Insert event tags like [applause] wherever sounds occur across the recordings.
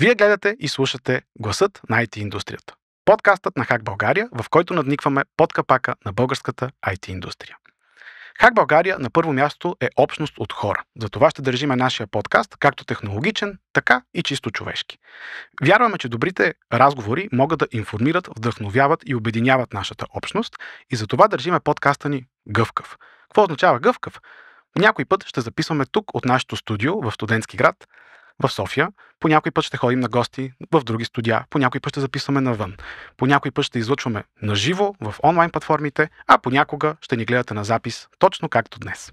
Вие гледате и слушате Гласът на IT индустрията. Подкастът на Хак България, в който надникваме под капака на българската IT индустрия. Хак България на първо място е общност от хора. Затова ще държиме нашия подкаст както технологичен, така и чисто човешки. Вярваме, че добрите разговори могат да информират, вдъхновяват и обединяват нашата общност и затова държиме подкаста ни гъвкав. Какво означава гъвкав? Някой път ще записваме тук от нашето студио в студентски град, в София, по някой път ще ходим на гости в други студия, по някой път ще записваме навън, по някой път ще излъчваме на живо в онлайн платформите, а понякога ще ни гледате на запис, точно както днес.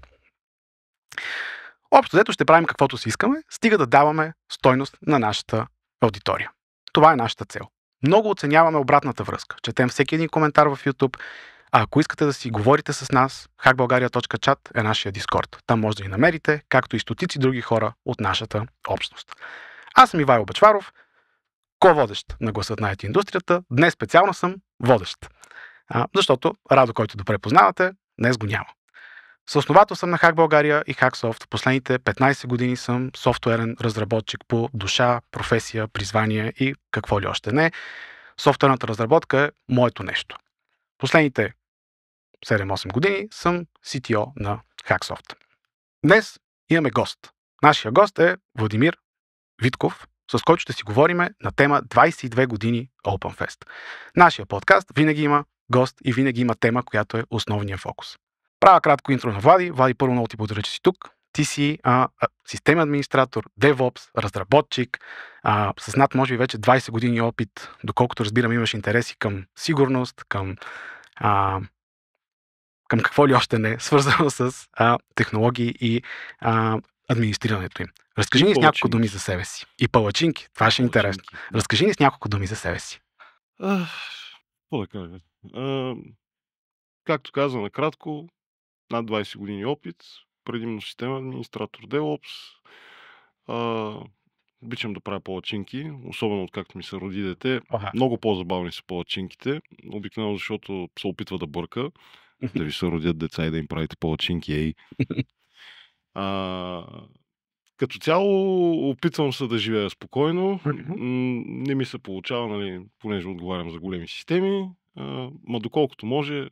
Общо дето ще правим каквото си искаме, стига да даваме стойност на нашата аудитория. Това е нашата цел. Много оценяваме обратната връзка. Четем всеки един коментар в YouTube, а ако искате да си говорите с нас, hackbulgaria.chat е нашия Дискорд. Там може да ни намерите, както и стотици други хора от нашата общност. Аз съм Ивайло Бачваров, ко-водещ на гласът на IT индустрията. Днес специално съм водещ. А, защото Радо, който да препознавате, днес го няма. Съосновател съм на Hack България и Hacksoft. Последните 15 години съм софтуерен разработчик по душа, професия, призвание и какво ли още не. Софтуерната разработка е моето нещо. Последните 7-8 години съм CTO на Hacksoft. Днес имаме гост. Нашия гост е Владимир Витков, с който ще си говорим на тема 22 години OpenFest. Нашия подкаст винаги има гост и винаги има тема, която е основния фокус. Правя кратко интро на Влади. Влади, първо много ти благодаря, че си тук. Ти си а, а, системен администратор, DevOps, разработчик, а, с над може би вече 20 години опит, доколкото разбирам имаш интереси към сигурност, към а, към какво ли още не, [laughs] свързано с а, технологии и а, администрирането им. Разкажи и ни с няколко думи за себе си. И палачинки, това ще е интересно. Разкажи ни с няколко думи за себе си. Какво да кажа? А, както каза накратко, над 20 години опит, предимно система администратор DevOps. А, обичам да правя палачинки, особено откакто ми се роди дете. Ага. Много по-забавни са палачинките, обикновено защото се опитва да бърка. [laughs] да ви се родят деца и да им правите по-очинки, ей. [laughs] А, като цяло опитвам се да живея спокойно. Не ми се получава, нали, понеже отговарям за големи системи. А, ма доколкото може,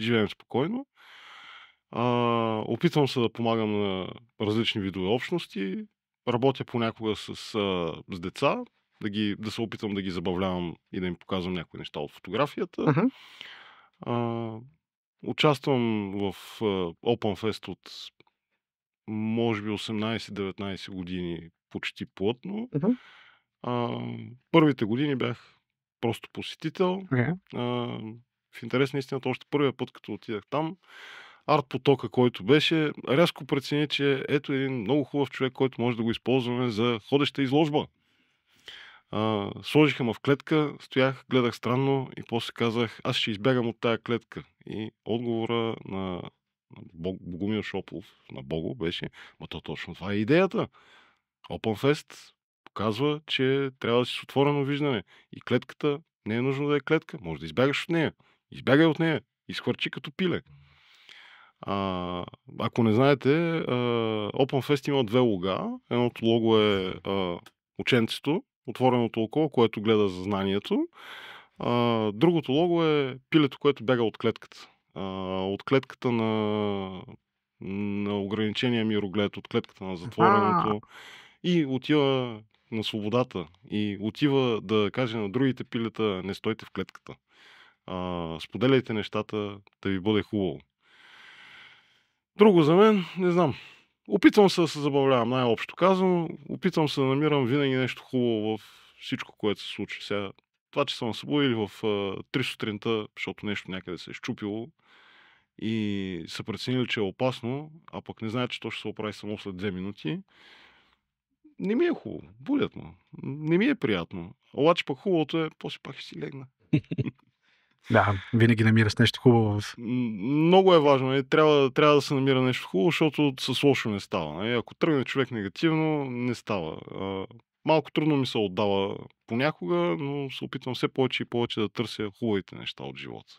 живеем спокойно. А, опитвам се да помагам на различни видове общности. Работя понякога с, с деца, да, ги, да се опитвам да ги забавлявам и да им показвам някои неща от фотографията. Uh-huh. А, Участвам в Open Fest от може би 18-19 години почти плътно. Uh-huh. А, първите години бях просто посетител. Okay. А, в интерес на истината, още първия път, като отидах там, арт потока, който беше, рязко прецени, че ето един много хубав човек, който може да го използваме за ходеща изложба сложиха ме в клетка, стоях, гледах странно и после казах, аз ще избягам от тая клетка. И отговора на Богомил Шопов, на Бого беше, ма то точно това е идеята. Open Fest показва, че трябва да си с отворено виждане. И клетката не е нужно да е клетка. Може да избягаш от нея. Избягай от нея. Изхвърчи като пиле. А, ако не знаете, а, Open Fest има две лога. Едното лого е а, ученцето, отвореното око, което гледа за знанието. А, другото лого е пилето, което бяга от клетката. А, от клетката на, на ограничения мироглед, от клетката на затвореното. А-а-а. И отива на свободата. И отива да каже на другите пилета, не стойте в клетката. А, споделяйте нещата, да ви бъде хубаво. Друго за мен, не знам. Опитвам се да се забавлявам, най-общо казвам. Опитвам се да намирам винаги нещо хубаво в всичко, което се случи. Сега, това, че съм събудил или в 3 сутринта, защото нещо някъде се е щупило и са преценили, че е опасно, а пък не знаят, че то ще се оправи само след 2 минути, не ми е хубаво. Будят му. Не ми е приятно. Обаче пък хубавото е, после пак ще си легна. [laughs] Да, винаги намираш нещо хубаво. Много е важно. Не? Нали? Трябва, трябва да се намира нещо хубаво, защото с лошо не става. Не? Нали? Ако тръгне човек негативно, не става. Малко трудно ми се отдава понякога, но се опитвам все повече и повече да търся хубавите неща от живота.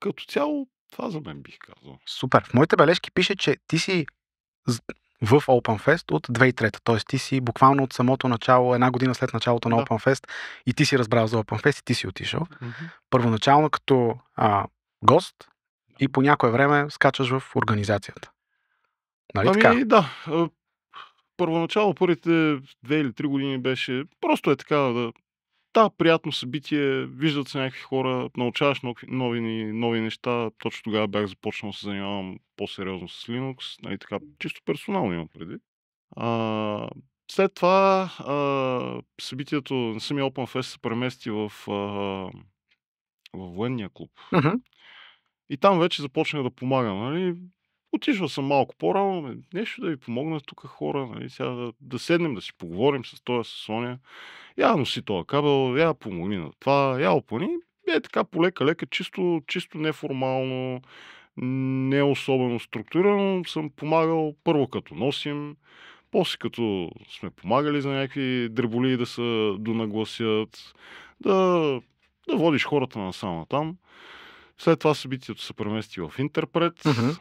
Като цяло, това за мен бих казал. Супер. В моите бележки пише, че ти си в OpenFest от 2003. Т.е. ти си буквално от самото начало, една година след началото на да. OpenFest и ти си разбрал за OpenFest и ти си отишъл. Mm-hmm. Първоначално като а, гост и по някое време скачаш в организацията. Нали ами, така? да. Първоначало, първите две или три години беше просто е така да да, приятно събитие, виждат се някакви хора, научаваш нови, нови неща. Точно тогава бях започнал да се занимавам по-сериозно с Linux, нали, така, чисто персонално имам преди. А, след това а, събитието на самия Open Fest се премести в, а, в военния клуб. Uh-huh. И там вече започнах да помагам. Нали? Отишъл съм малко по-рано, нали, нещо да ви помогна тук хора, нали, сега да, да седнем, да си поговорим с този, с Соня. Я носи този кабел, я помогни на това, я опани. Е така полека-лека, чисто, чисто неформално, не особено структурирано съм помагал първо като носим, после като сме помагали за някакви дреболи да се донагласят, да, да водиш хората насам там. След това събитието се премести в интерпрет. Uh-huh.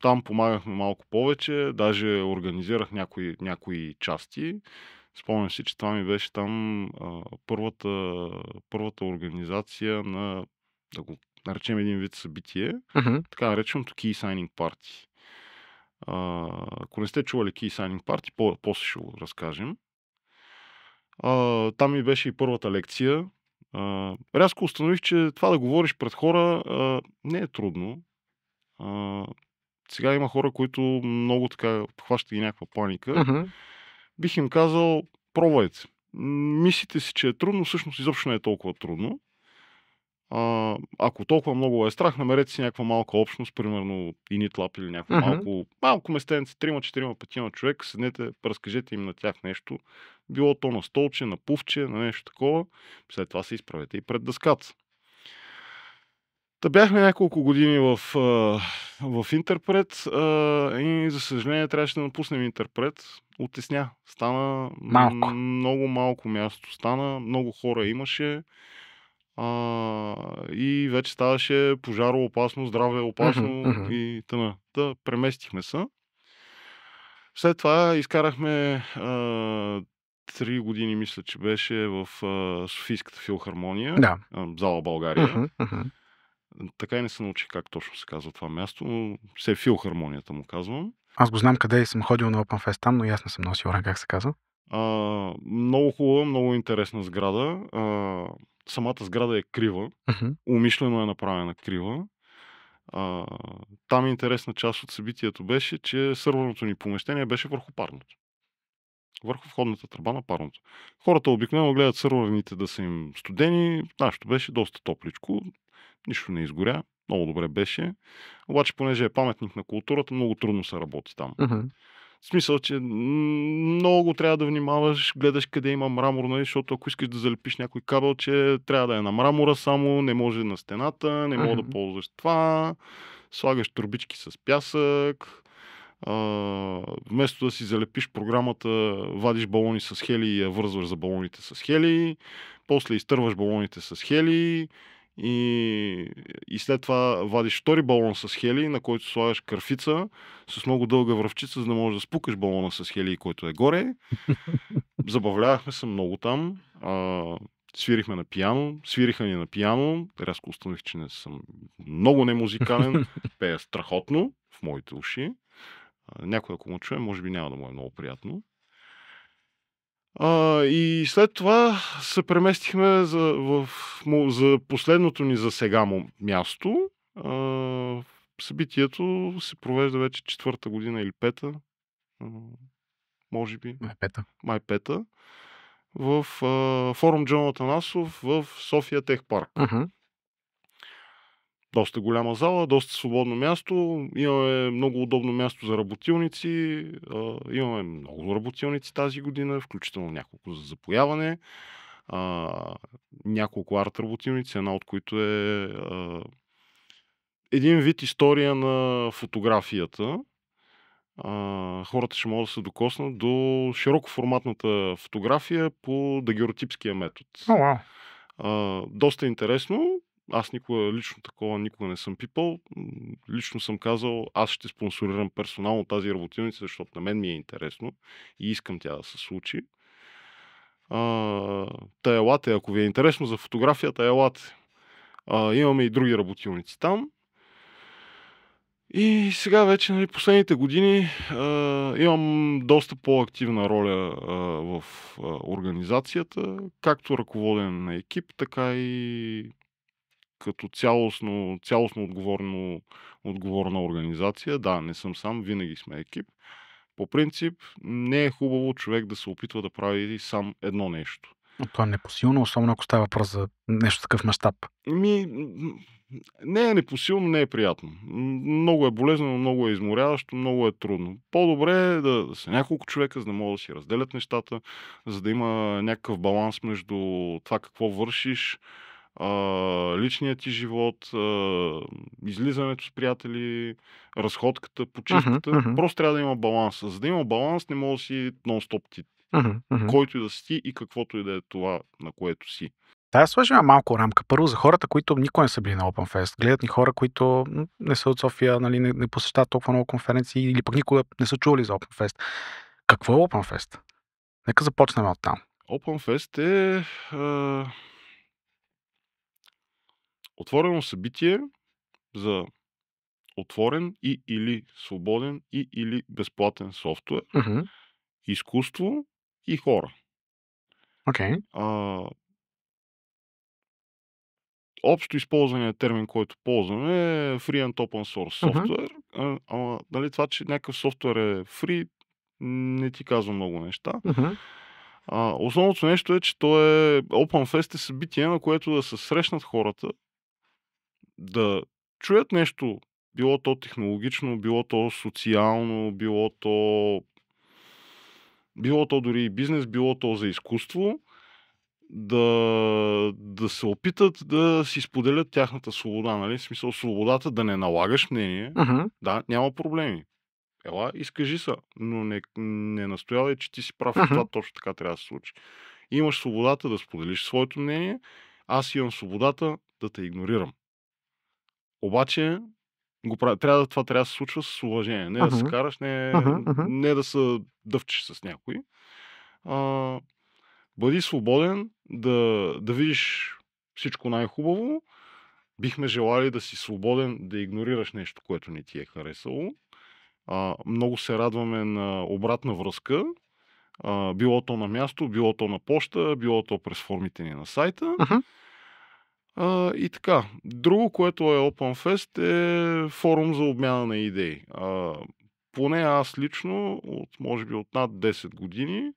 Там помагахме малко повече, даже организирах някои, някои части. Спомням си, че това ми беше там първата, първата организация на, да го наречем един вид събитие, uh-huh. така нареченото Key Signing Party. ако не сте чували Key Signing Party, после ще го разкажем. там ми беше и първата лекция. рязко установих, че това да говориш пред хора не е трудно. А, сега има хора, които много така хваща и някаква паника. Mm-hmm. Бих им казал, пробвайте. Мислите си, че е трудно, всъщност изобщо не е толкова трудно. А, ако толкова много е страх, намерете си някаква малка общност, примерно Initlab или някакво mm-hmm. малко, малко местенце, 3, 4, 5 човек, седнете, разкажете им на тях нещо. Било то на столче, на пувче, на нещо такова. След това се изправете и пред дъската. Та бяхме няколко години в, в Интерпред и за съжаление трябваше да напуснем Интерпред. Отесня. Стана малко. много малко място. Стана, много хора имаше. А, и вече ставаше пожаро опасно, здраве опасно и т.н. Да, преместихме се. След това изкарахме три години, мисля, че беше в а, Софийската филхармония, да. а, зала България. Uh-huh, uh-huh. Така и не се научих как точно се казва това място, но се е филхармонията му казвам. Аз го знам къде и съм ходил на Open Fest там, но ясно съм много сигурен как се казва. А, много хубава, много интересна сграда. А, самата сграда е крива. Uh-huh. Умишлено е направена крива. А, там интересна част от събитието беше, че сървърното ни помещение беше върху парното. Върху входната тръба на парното. Хората обикновено гледат сървърните да са им студени. Нашето беше доста топличко нищо не изгоря, много добре беше. Обаче, понеже е паметник на културата, много трудно се работи там. Uh-huh. В смисъл, че много трябва да внимаваш, гледаш къде има мрамор, нали? защото ако искаш да залепиш някой кабел, че трябва да е на мрамора само, не може на стената, не мога uh-huh. да ползваш това, слагаш турбички с пясък, а, вместо да си залепиш програмата, вадиш балони с хели и я вързваш за балоните с хели, после изтърваш балоните с хели, и, и след това вадиш втори балон с хели, на който слагаш кърфица с много дълга връвчица, за да можеш да спукаш балона с хели, който е горе. [laughs] Забавлявахме се много там. А, свирихме на пиано, свириха ни на пиано. Рязко установих, че не съм много немузикален. [laughs] Пея страхотно в моите уши. А, някой, ако му чуе, може би няма да му е много приятно. А, и след това се преместихме за, в, за последното ни за сега място. А, събитието се провежда вече четвърта година или пета. А, може би. Май пета. Май пета. В а, форум Джонатан Асов в София Техпарк. Uh-huh доста голяма зала, доста свободно място, имаме много удобно място за работилници, имаме много работилници тази година, включително няколко за запояване, няколко арт работилници, една от които е един вид история на фотографията. хората ще могат да се докоснат до широкоформатната фотография по дагеротипския метод. Oh, wow. доста интересно аз никога лично такова никога не съм пипал. Лично съм казал, аз ще спонсорирам персонално тази работилница, защото на мен ми е интересно и искам тя да се случи. А, та елате, ако ви е интересно за фотографията, елате. А, имаме и други работилници там. И сега вече, нали, последните години а, имам доста по-активна роля а, в а, организацията, както ръководен на екип, така и като цялостно, цялостно отговорно, отговорна организация. Да, не съм сам, винаги сме екип. По принцип, не е хубаво човек да се опитва да прави сам едно нещо. Но това не е посилно, особено ако става въпрос за нещо такъв мащаб. Ми, не е непосилно, не е приятно. Много е болезнено, много е изморяващо, много е трудно. По-добре е да са няколко човека, за да могат да си разделят нещата, за да има някакъв баланс между това какво вършиш, а, личният ти живот, а, излизането с приятели, разходката, почивката. Uh-huh, uh-huh. Просто трябва да има баланс. За да има баланс, не може да си нон-стоп ти. Uh-huh, uh-huh. Който и да си и каквото и да е това, на което си. Да, сложим малко рамка. Първо за хората, които никога не са били на Open Fest. Гледат ни хора, които не са от София, нали, не, не посещават толкова много конференции или пък никога не са чували за Open Fest. Какво е Open Fest? Нека започнем от там. Open Fest е... е Отворено събитие за отворен и или свободен и или безплатен софтуер, uh-huh. изкуство и хора. Okay. А, общо използвания термин, който ползваме е free and open source софтуер. Uh-huh. Ама нали, това, че някакъв софтуер е free, не ти казва много неща. Uh-huh. А, основното нещо е, че то е Open Fest е събитие, на което да се срещнат хората, да чуят нещо, било то технологично, било то социално, било то било то дори и бизнес, било то за изкуство, да, да се опитат да си споделят тяхната свобода, нали? В смисъл, свободата да не налагаш мнение, uh-huh. да, няма проблеми. Ела, изкажи се, но не, не настоявай, че ти си прав, uh-huh. това точно така трябва да се случи. Имаш свободата да споделиш своето мнение, аз имам свободата да те игнорирам. Обаче го прави. Трябва, това трябва да се случва с уважение. Не uh-huh. да се караш, не, uh-huh. не да се дъвчиш с някой. А, бъди свободен да, да видиш всичко най-хубаво. Бихме желали да си свободен, да игнорираш нещо, което не ти е харесало. А, много се радваме на обратна връзка. А, било то на място, било то на почта, било то през формите ни на сайта. Uh-huh. А, и така, друго, което е OpenFest е форум за обмяна на идеи. А, поне аз лично, от, може би от над 10 години,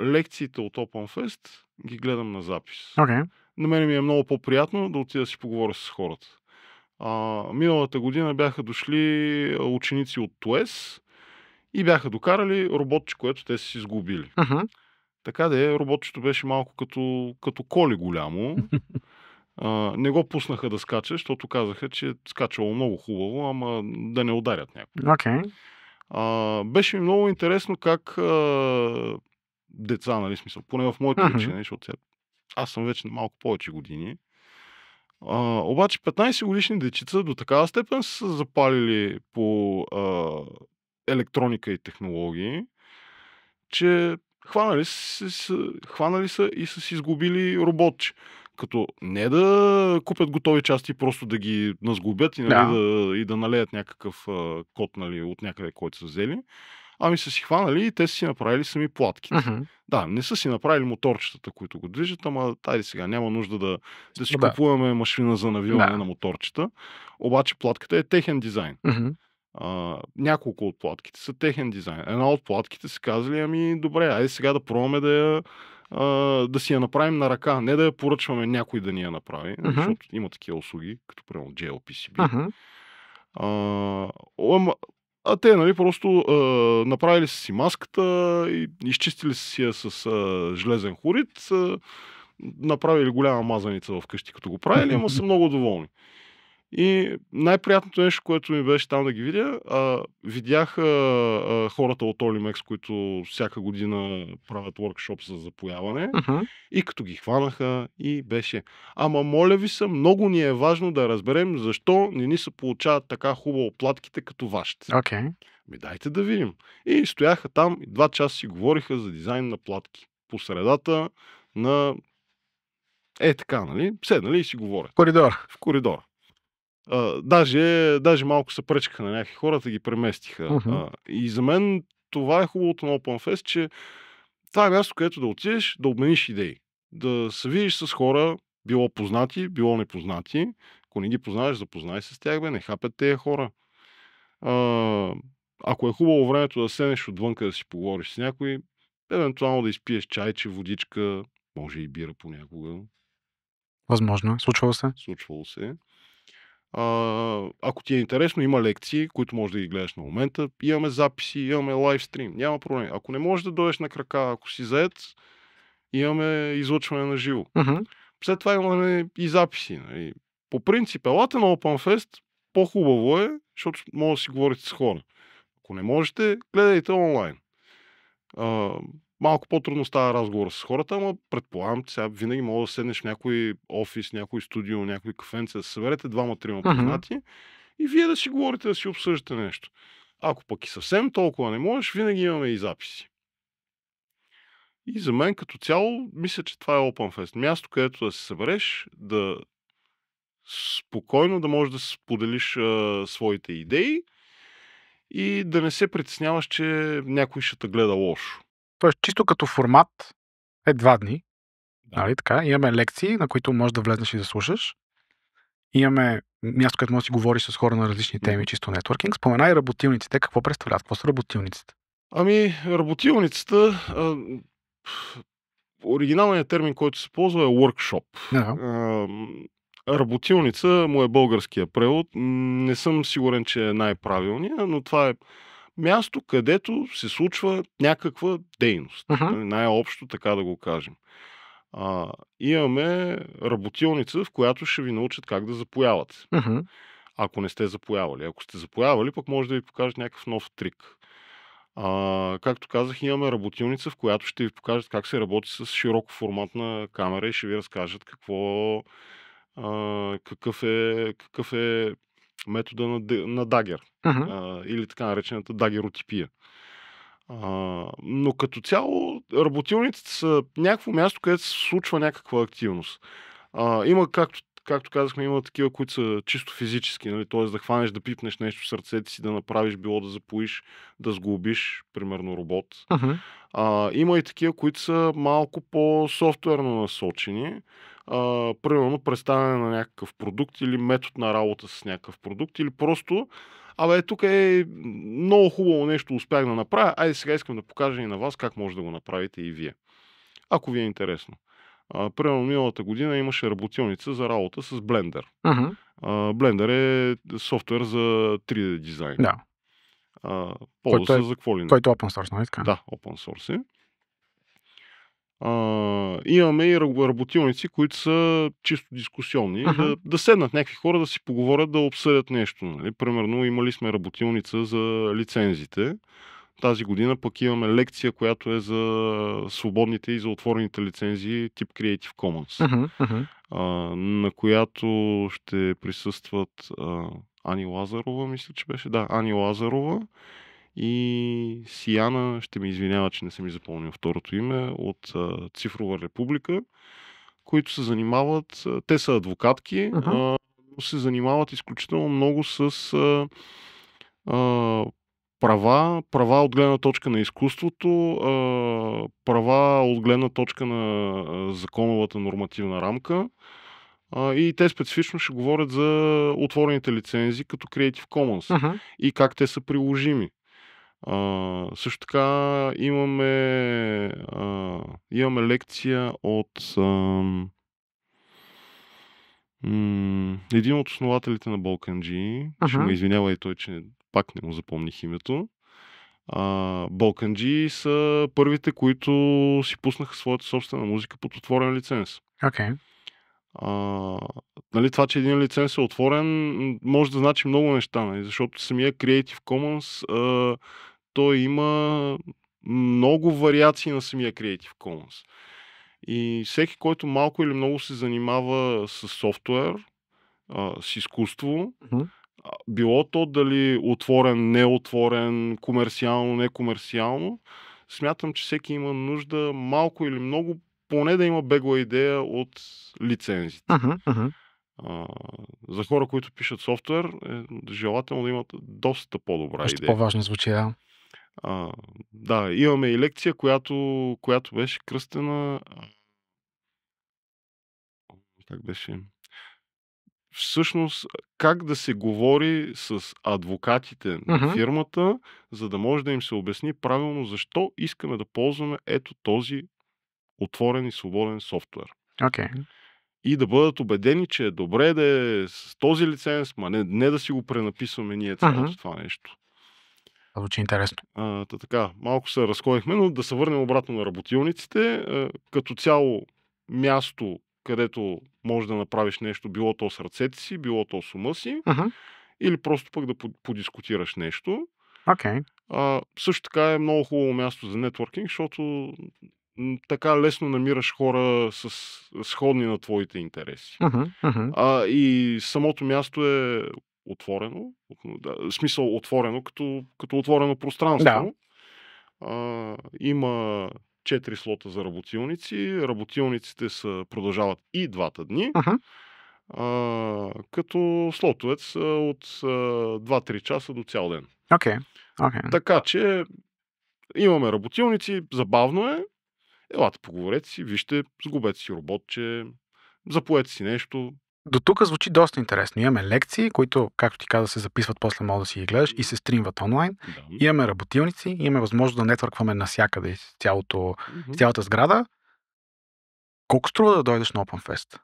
лекциите от OpenFest ги гледам на запис. Okay. На мен ми е много по-приятно да отида да си поговоря с хората. А, миналата година бяха дошли ученици от ТОЕС и бяха докарали роботче, което те са си изгубили. Uh-huh. Така да е, роботчето беше малко като, като коле голямо. [laughs] А, не го пуснаха да скача, защото казаха, че скачало много хубаво, ама да не ударят някой. Okay. А, беше ми много интересно как а, деца, нали смисъл, поне в моето uh-huh. учене, защото аз съм вече на малко повече години, а, обаче 15 годишни дечица до такава степен са запалили по а, електроника и технологии, че хванали са, хванали са и са си изгубили роботче като не да купят готови части, просто да ги назглобят и, нали, да. Да, и да налеят някакъв а, код нали, от някъде, който са взели, ами са си хванали и те са си направили сами платките. Uh-huh. Да, не са си направили моторчетата, които го движат, ама тайде сега, няма нужда да, да си да. купуваме машина за навиване да. на моторчета, обаче платката е техен дизайн. Uh-huh. Uh, няколко от платките са техен дизайн. Една от платките са казали, ами добре, айде сега да пробваме да я а, да си я направим на ръка, не да я поръчваме някой да ни я направи, uh-huh. защото има такива услуги, като примерно JLPCB. Uh-huh. А, а те, нали, просто а, направили са си маската, и, изчистили са си я с а, железен хорит, а, направили голяма мазаница вкъщи, като го правили, ама са [laughs] много доволни. И най-приятното нещо, което ми беше там да ги видя, а, видях а, а, хората от Олимекс, които всяка година правят воркшоп за запояване. Uh-huh. И като ги хванаха, и беше. Ама моля ви се, много ни е важно да разберем защо не ни се получават така хубаво платките като вашите. Okay. Ми дайте да видим. И стояха там, и два часа си говориха за дизайн на платки. По средата на... Е така, нали? Седнали и си говорят. В коридор. В коридора. А, даже, даже малко се пречкаха на някакви хората, ги преместиха. Uh-huh. А, и за мен това е хубавото на OpenFest, че това е място, където да отидеш, да обмениш идеи. Да се видиш с хора, било познати, било непознати. Ако не ги познаваш, запознай се с тях, бе, не хапят тези хора. А, ако е хубаво времето да седнеш отвънка да си поговориш с някой, евентуално да изпиеш чайче, водичка, може и бира понякога. Възможно, е. случвало се. Случвало се. А, ако ти е интересно, има лекции, които можеш да ги гледаш на момента. Имаме записи, имаме лайвстрим, няма проблем. Ако не можеш да дойдеш на крака, ако си заед, имаме излъчване на живо. Uh-huh. След това имаме и записи. Нали. По принцип, елате на OpenFest, по-хубаво е, защото може да си говорите с хора. Ако не можете, гледайте онлайн. А, малко по-трудно става разговор с хората, ама предполагам, сега винаги мога да седнеш в някой офис, някой студио, някой кафенце, да съберете двама-трима познати и вие да си говорите, да си обсъждате нещо. Ако пък и съвсем толкова не можеш, винаги имаме и записи. И за мен като цяло, мисля, че това е Open Fest. Място, където да се събереш, да спокойно да можеш да споделиш а, своите идеи и да не се притесняваш, че някой ще те гледа лошо. Тоест, чисто като формат е два дни. Да. Нали, така? Имаме лекции, на които можеш да влезнеш и да слушаш. Имаме място, където можеш да си говориш с хора на различни теми, чисто нетворкинг. Споменай работилниците. Какво представляват? Какво са работилниците? Ами, работилницата, а, оригиналният термин, който се ползва е workshop. Yeah. А, работилница му е българския превод. Не съм сигурен, че е най-правилният, но това е място, където се случва някаква дейност. Uh-huh. Най-общо така да го кажем. А, имаме работилница, в която ще ви научат как да запоявате. Uh-huh. Ако не сте запоявали. Ако сте запоявали, пък може да ви покажат някакъв нов трик. А, както казах, имаме работилница, в която ще ви покажат как се работи с широкоформатна камера и ще ви разкажат какво, а, какъв, е, какъв е метода на, на Дагер uh-huh. а, или така наречената дагеротипия. А, но като цяло работилниците са някакво място, където се случва някаква активност. А, има както както казахме, има такива, които са чисто физически, нали? т.е. да хванеш, да пипнеш нещо в сърцето си, да направиш, било да запоиш, да сглобиш, примерно робот. Uh-huh. А, има и такива, които са малко по-софтуерно насочени. А, примерно представяне на някакъв продукт или метод на работа с някакъв продукт или просто Абе, тук е много хубаво нещо успях да направя. Айде сега искам да покажа и на вас как може да го направите и вие. Ако ви е интересно примерно миналата година имаше работилница за работа с Blender. Mm-hmm. Blender е софтуер за 3D дизайн. Да. ползва се е, за какво ли Който е open source, нали така? Да, open source е. А, имаме и работилници, които са чисто дискусионни. Uh-huh. Да, да седнат някакви хора, да си поговорят, да обсъдят нещо. Нали? Примерно имали сме работилница за лицензите. Тази година пък имаме лекция, която е за свободните и за отворените лицензии тип Creative Commons, uh-huh, uh-huh. А, на която ще присъстват а, Ани Лазарова, мисля, че беше. Да, Ани Лазарова и Сияна, ще ми извинява, че не съм запомнил второто име, от а, Цифрова република, които се занимават, те са адвокатки, uh-huh. а, но се занимават изключително много с а, а, права, права от гледна точка на изкуството, права от гледна точка на законовата нормативна рамка. И те специфично ще говорят за отворените лицензии като Creative Commons uh-huh. и как те са приложими. А, също така имаме, а, имаме лекция от а, м, един от основателите на Balkan G. Uh-huh. Ще ме извинява и той, че пак не му запомних името. А, Балканджи са първите, които си пуснаха своята собствена музика под отворен лиценз. Okay. А, нали, това, че един лиценз е отворен, може да значи много неща, нали, защото самия Creative Commons а, той има много вариации на самия Creative Commons. И всеки, който малко или много се занимава с софтуер, а, с изкуство, mm-hmm било то дали отворен, неотворен, комерциално, некомерциално, смятам, че всеки има нужда малко или много, поне да има бегла идея от лицензите. Ага, ага. А, за хора, които пишат софтуер, е желателно да имат доста по-добра Още идея. по-важно звучи, да. А, да, имаме и лекция, която, която беше кръстена. Как беше? всъщност как да се говори с адвокатите на uh-huh. фирмата, за да може да им се обясни правилно защо искаме да ползваме ето този отворен и свободен софтуер. Okay. И да бъдат убедени, че е добре да е с този лиценз, ма не, не да си го пренаписваме ние цялото uh-huh. това нещо. Звучи интересно. А, та, така, малко се разходихме, но да се върнем обратно на работилниците. А, е, като цяло място където можеш да направиш нещо, било то с ръцете си, било то с ума си, uh-huh. или просто пък да подискутираш нещо. Okay. А, също така е много хубаво място за нетворкинг, защото така лесно намираш хора с сходни на твоите интереси. Uh-huh, uh-huh. А, и самото място е отворено, да, в смисъл отворено, като, като отворено пространство. Да. А, има четири слота за работилници. Работилниците са, продължават и двата дни. Ага. А, като слотовец са от 2-3 часа до цял ден. Okay. Okay. Така че имаме работилници, забавно е. Елате, поговорете си, вижте, сгубете си работче, запоете си нещо, до тук звучи доста интересно. Имаме лекции, които, както ти каза, се записват, после може да си ги гледаш и се стримват онлайн. Да. Имаме работилници, имаме възможност да нетвъркваме навсякъде с, цялото, mm-hmm. с цялата сграда. Колко струва да дойдеш на Open Fest?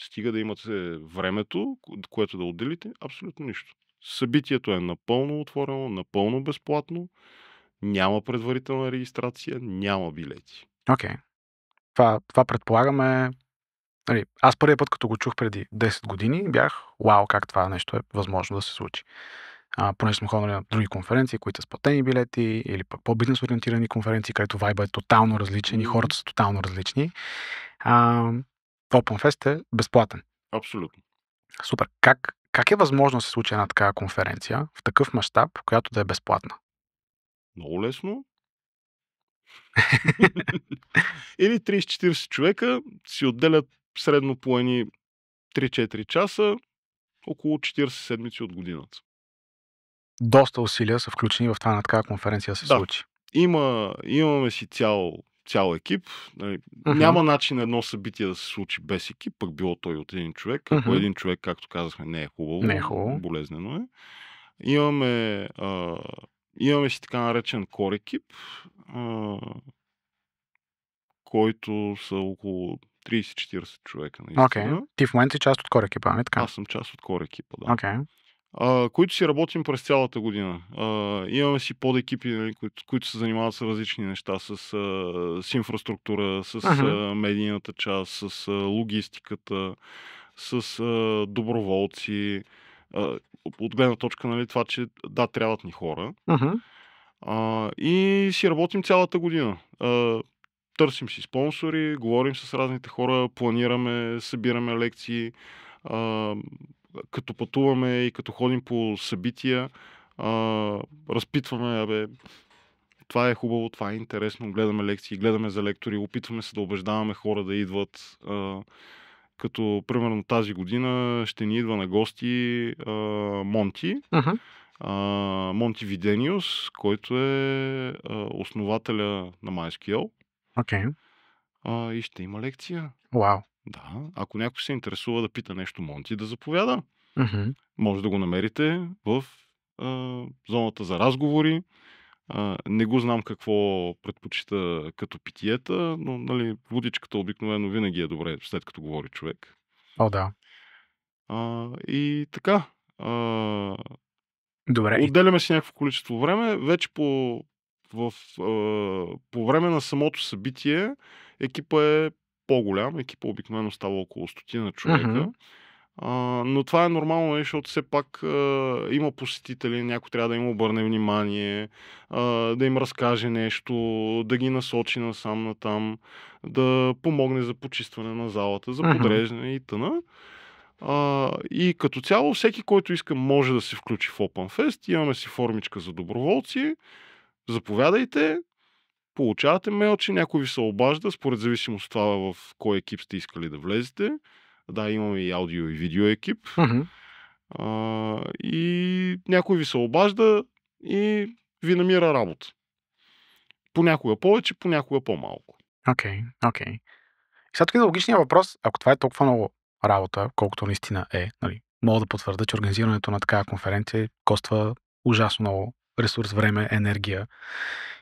стига да имате времето, което да отделите, абсолютно нищо. Събитието е напълно отворено, напълно безплатно, няма предварителна регистрация, няма билети. Окей. Okay. Това, това предполагаме Нали, аз първият път, като го чух преди 10 години, бях, вау, как това нещо е възможно да се случи. А, понеже сме ходили нали, на други конференции, които с платени билети или пък по-бизнес ориентирани конференции, където вайба е тотално различен и хората са тотално различни. А, OpenFest е безплатен. Абсолютно. Супер. Как, как е възможно да се случи една такава конференция в такъв мащаб, която да е безплатна? Много лесно. [laughs] Или 30-40 човека си отделят средно по едни 3-4 часа, около 40 седмици от годината. Доста усилия са включени в тази такава конференция се да. случи. Има, имаме си цял, цял екип. Нали, uh-huh. Няма начин едно събитие да се случи без екип, пък било той от един човек. Ако uh-huh. един човек, както казахме, не е хубаво, не е хубаво. болезнено е. Имаме, а, имаме си така наречен core екип, а, който са около 30-40 човека. Окей, Okay. Ти в момента си част от Core екипа, ами не така? Аз съм част от Core екипа, да. Okay. Uh, които си работим през цялата година. Uh, имаме си подекипи, нали, които, които се занимават с различни неща, с, uh, с инфраструктура, с uh-huh. медийната част, с uh, логистиката, с uh, доброволци. Uh, от гледна точка, нали, това, че да, трябват ни хора. Uh-huh. Uh, и си работим цялата година. Uh, търсим си спонсори, говорим с разните хора, планираме, събираме лекции, а, като пътуваме и като ходим по събития, а, разпитваме, абе, това е хубаво, това е интересно, гледаме лекции, гледаме за лектори, опитваме се да убеждаваме хора да идват. А, като, примерно, тази година ще ни идва на гости а, Монти. Uh-huh. Монти Видениус, който е основателя на MySQL Okay. и ще има лекция. Вау. Wow. Да, ако някой се интересува да пита нещо Монти, да заповяда. Mm-hmm. Може да го намерите в а, зоната за разговори. А, не го знам какво предпочита като питиета, но нали, водичката обикновено винаги е добре, след като говори човек. О, да. А, и така. А, Добре. Отделяме си някакво количество време. Вече по в, а, по време на самото събитие екипа е по-голям. Екипа обикновено става около стотина човека. Uh, А, но това е нормално, нали, защото все пак а, има посетители, някой трябва да им обърне внимание, а, да им разкаже нещо, да ги насочи насам на там, да помогне за почистване на залата, за подреждане uh-huh. и тъна. А, и като цяло всеки, който иска, може да се включи в Open Fest. Имаме си формичка за доброволци заповядайте, получавате мейл, че някой ви се обажда, според зависимост от това в кой екип сте искали да влезете. Да, имаме и аудио и видео екип. А, и някой ви се обажда и ви намира работа. Понякога повече, понякога по-малко. Окей, okay, окей. Okay. Сега тук е логичният въпрос, ако това е толкова много работа, колкото наистина е, нали, мога да потвърда, че организирането на такава конференция коства ужасно много ресурс, време, енергия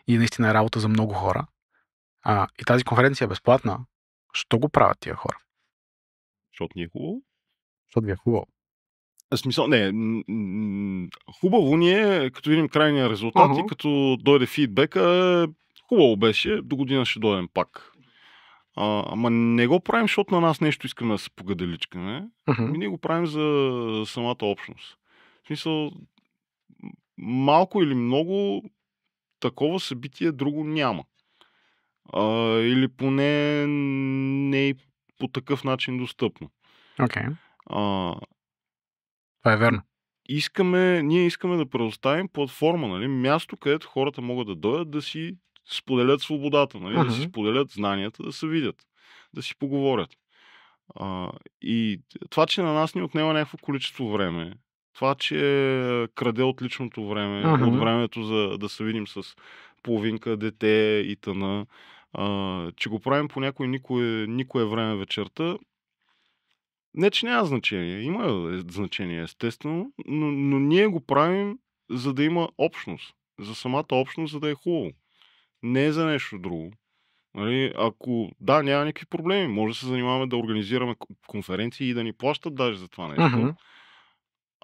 и наистина е работа за много хора. А, и тази конференция е безплатна. Що го правят тия хора? Защото ни е хубаво. Защото ви е хубаво. В смисъл, не, хубаво ни е, като видим крайния резултат uh-huh. и като дойде фидбека, хубаво беше, до година ще дойдем пак. А, ама не го правим, защото на нас нещо искаме да се погаделичкаме. Uh-huh. Ами ние го правим за самата общност. В смисъл, малко или много такова събитие друго няма. А, или поне не е по такъв начин достъпно. Okay. Това е верно. Искаме, ние искаме да предоставим платформа, нали, място, където хората могат да дойдат да си споделят свободата, нали, uh-huh. да си споделят знанията, да се видят, да си поговорят. А, и това, че на нас ни отнема някакво количество време, това, че краде от личното време, uh от времето за да се видим с половинка, дете и тъна, а, че го правим по някое никое, никое време вечерта, не, че няма значение. Има е, значение, естествено, но, но ние го правим за да има общност. За самата общност, за да е хубаво. Не е за нещо друго. Нали, ако да, няма никакви проблеми, може да се занимаваме да организираме конференции и да ни плащат даже за това нещо. Uh-huh.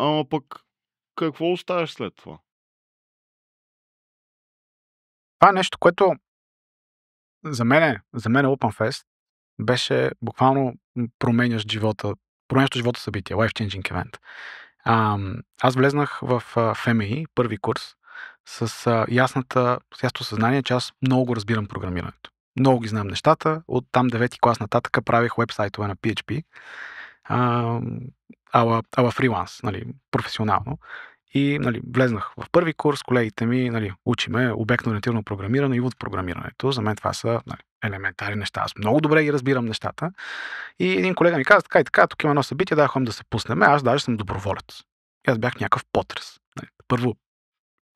Ама пък какво оставяш след това? Това е нещо, което за мен, за мен е Open Fest беше буквално променящ живота, променящо живота събитие, life-changing event. А, аз влезнах в FMI, първи курс, с а, ясната, с ясното съзнание, че аз много разбирам програмирането. Много ги знам нещата. От там 9 клас нататък правих вебсайтове на PHP. А, ала, ала фриланс, нали, професионално. И нали, влезнах в първи курс, колегите ми нали, учиме обектно ориентирано програмиране и от програмирането. За мен това са нали, елементари неща. Аз много добре ги разбирам нещата. И един колега ми каза, така и така, тук има едно събитие, да, ходим да се пуснем. Аз даже съм доброволец. И аз бях някакъв потрес. Нали, първо,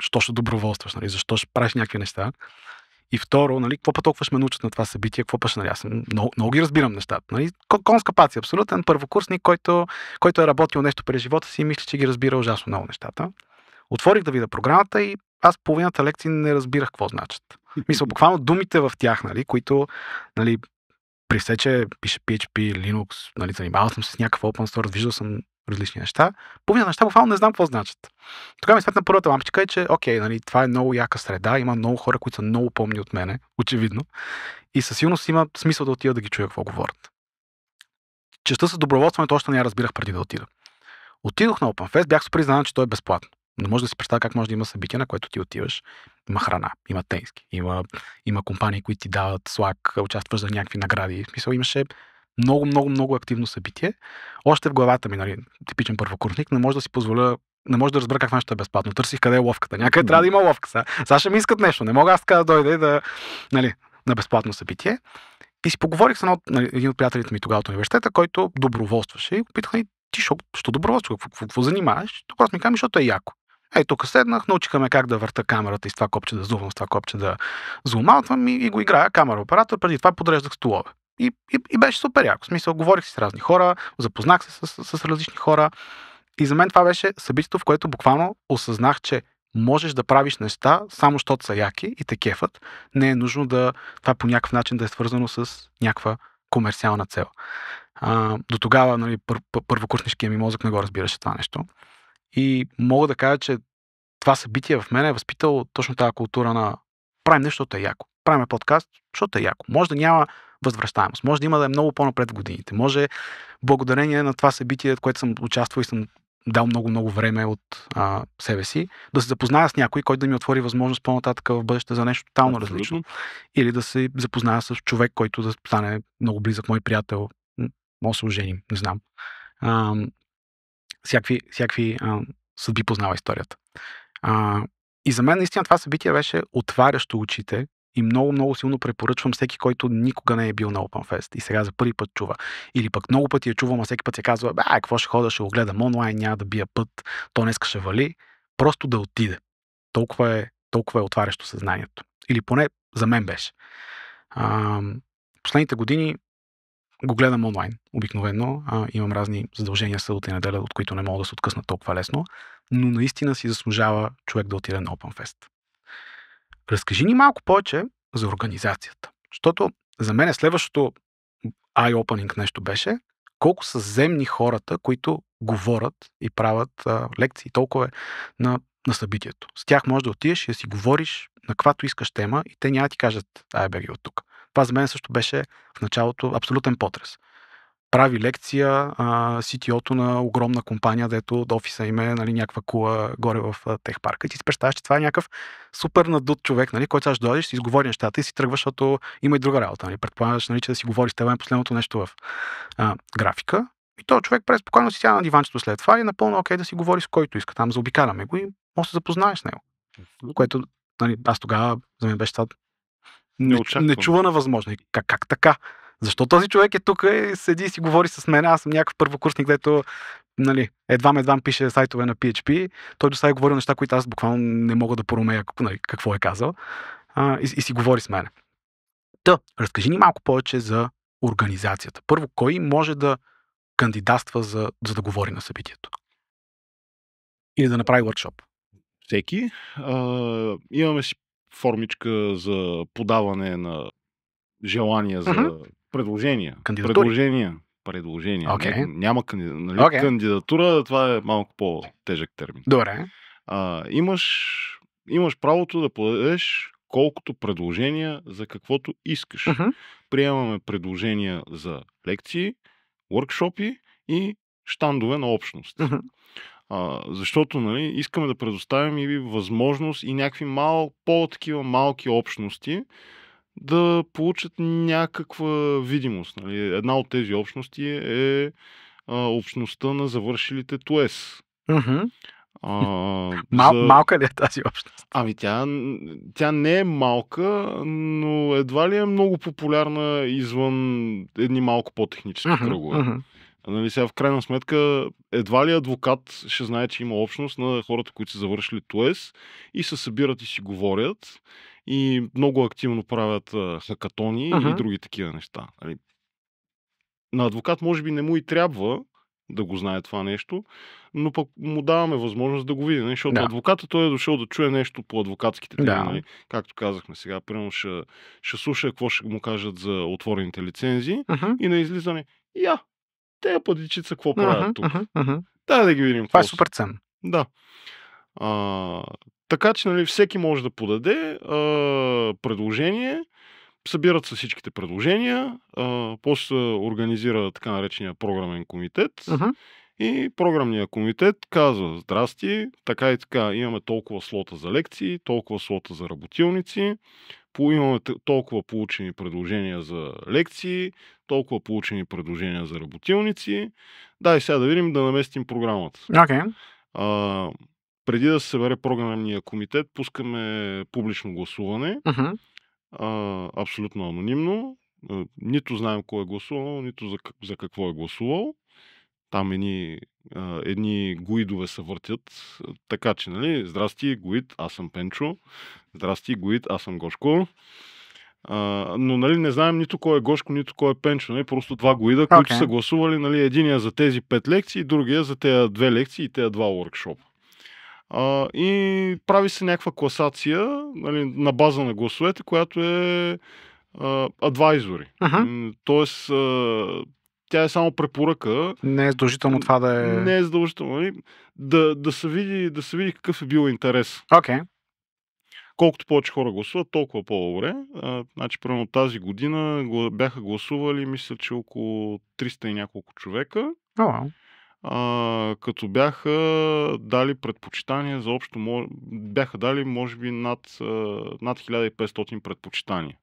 що ще доброволстваш, нали, защо ще правиш някакви неща. И второ, нали, какво па толкова ще ме научат на това събитие, какво пъш ще, нали, аз много, много ги разбирам нещата. Нали, конска паци, абсолютен първокурсник, който, който е работил нещо през живота си и мисли, че ги разбира ужасно много нещата. Отворих да видя програмата и аз половината лекции не разбирах какво значат. Мисля, буквално думите в тях, нали, които нали, при все, че пише PHP, Linux, нали, занимавал съм се с някакъв open source, виждал съм различни неща. Половина неща буквално не знам какво значат. Тогава ми светна първата лампичка е, че окей, нали, това е много яка среда, има много хора, които са много помни от мене, очевидно. И със сигурност има смисъл да отида да ги чуя какво говорят. Честа с доброволстването още не я разбирах преди да отида. Отидох на OpenFest, бях супер изненадан, че той е безплатно. Не може да си представя как може да има събитие, на което ти отиваш. Има храна, има тенски, има, има компании, които ти дават слак, участваш за някакви награди. В смисъл имаше много, много, много активно събитие. Още в главата ми, нали, типичен първокурсник, не може да си позволя не може да разбера как нещо е безплатно. Търсих къде е ловката. Някъде трябва да има ловка. Сега, сега ще ми искат нещо. Не мога аз така да дойда и да, нали, на безплатно събитие. И си поговорих с едно, нали, един от приятелите ми тогава от университета, който доброволстваше. И питаха нали, ти шо, що доброволство? Какво, какво, какво занимаваш? Тук ми казвам, защото е яко. Ей, тук седнах, научиха ме как да върта камерата и с това копче да зумам, с това копче да зумалтвам и, и го играя камера оператор. Преди това подреждах столове и, и, и беше супер яко. В смисъл, говорих си с разни хора, запознах се с, с, с различни хора. И за мен това беше събитието, в което буквално осъзнах, че можеш да правиш неща, само защото са яки и те кефат. Не е нужно да това по някакъв начин да е свързано с някаква комерциална цел. А, до тогава, нали, пър, първокурснишкият ми мозък не го разбираше това нещо. И мога да кажа, че това събитие в мен е възпитало точно тази култура на правим нещо, защото е яко. Правим подкаст, защото е яко. Може да няма възвръщаемост. Може да има да е много по-напред в годините. Може благодарение на това събитие, в което съм участвал и съм дал много-много време от а, себе си, да се запозная с някой, който да ми отвори възможност по-нататък в бъдеще за нещо тотално различно. Или да се запозная с човек, който да стане много близък мой приятел. Може да се оженим, не знам. А, всякакви всякакви а, съдби познава историята. А, и за мен наистина това събитие беше отварящо очите и много, много силно препоръчвам всеки, който никога не е бил на Open Fest и сега за първи път чува. Или пък много пъти я чувам, а всеки път се казва, а, какво ще хода, ще го гледам онлайн, няма да бия път, то днеска ще вали. Просто да отиде. Толкова е, толкова е отварящо съзнанието. Или поне за мен беше. А, последните години го гледам онлайн, обикновено. А, имам разни задължения събота и неделя, от които не мога да се откъсна толкова лесно, но наистина си заслужава човек да отиде на Open Fest. Разкажи ни малко повече за организацията. Защото за мен следващото eye-opening нещо беше колко са земни хората, които говорят и правят а, лекции, толкова на, на събитието. С тях можеш да отидеш и да си говориш на каквато искаш тема и те няма да ти кажат, ай беги от тук. Това за мен също беше в началото абсолютен потрес прави лекция CTO-то на огромна компания, дето до офиса им е нали, някаква кула горе в техпарка. И ти си представяш, че това е някакъв супер надут човек, нали, който сега дойдеш, си изговори нещата и си тръгваш, защото има и друга работа. Нали. Предполагаш, нали, че да си говори с теб е последното нещо в а, графика. И то човек през спокойно си сяда на диванчето след това и е напълно окей да си говори с който иска. Там заобикаляме го и може да се запознаеш с него. Което нали, аз тогава за мен беше това не, не, не чувана възможност. Как, как така? защо този човек е тук и седи и си говори с мен, аз съм някакъв първокурсник, дето нали, едва ме едва пише сайтове на PHP, той до сега е говорил неща, които аз буквално не мога да проумея нали, какво е казал а, и, и си говори с мене. Та, разкажи ни малко повече за организацията. Първо, кой може да кандидатства за, за да говори на събитието? Или да направи workshop? Всеки. А, имаме си формичка за подаване на желания за uh-huh. Предложения. Кандидатури? Предложения. Предложения. Okay. Не, няма канди... нали, okay. кандидатура, това е малко по-тежък термин. Добре. А, имаш, имаш правото да подадеш колкото предложения за каквото искаш. Uh-huh. Приемаме предложения за лекции, воркшопи и щандове на общност. Uh-huh. А, защото нали, искаме да предоставим и възможност и някакви мал, по-такива малки общности да получат някаква видимост. Нали? Една от тези общности е а, общността на завършилите ТУЕС. Mm-hmm. А, [laughs] Мал, за... Малка ли е тази общност? Ами тя, тя не е малка, но едва ли е много популярна извън едни малко по-технически mm-hmm. кръгове. Нали, сега в крайна сметка, едва ли адвокат ще знае, че има общност на хората, които са завършили ТОЕС и се събират и си говорят и много активно правят хакатони ага. и други такива неща. Нали. На адвокат може би не му и трябва да го знае това нещо, но пък му даваме възможност да го види, нали, защото да. адвоката той е дошъл да чуе нещо по адвокатските теми. Да. Нали? Както казахме сега, примерно ще, ще слуша какво ще му кажат за отворените лицензии uh-huh. и на излизане, я, те пътичица, какво правят uh-huh, тук? Uh-huh, uh-huh. Да, да ги видим. Това е супер ценно. Да. А, така че нали, всеки може да подаде а, предложение, събират се всичките предложения, а, после се организира така наречения програмен комитет uh-huh. и програмния комитет казва здрасти, така и така, имаме толкова слота за лекции, толкова слота за работилници, имаме толкова получени предложения за лекции, толкова получени предложения за работилници. Дай, сега да видим да наместим програмата. Okay. А, преди да се събере програмния комитет, пускаме публично гласуване. Uh-huh. А, абсолютно анонимно. А, нито знаем кой е гласувал, нито за, за какво е гласувал. Там едни, а, едни гуидове се въртят. Така че, нали, здрасти, гуид, аз съм Пенчо. Здрасти, гуид, аз съм Гошко. Uh, но нали, не знаем нито кой е Гошко, нито кой е Пенчо. Нали? Просто два гоида, okay. които са гласували нали, единия за тези пет лекции, другия за тези две лекции и тези два уркшопа. А, и прави се някаква класация нали, на база на гласовете, която е адвайзори. Ага. Тоест, а, тя е само препоръка. Не е задължително това да е. Не е задължително. Нали? Да, да, се види, да се види какъв е бил интерес. Okay. Колкото повече хора гласуват, толкова по-добре. А, значи, примерно тази година бяха гласували, мисля, че около 300 и няколко човека. Oh, wow а, като бяха дали предпочитания за общо, бяха дали може би над, над 1500 предпочитания.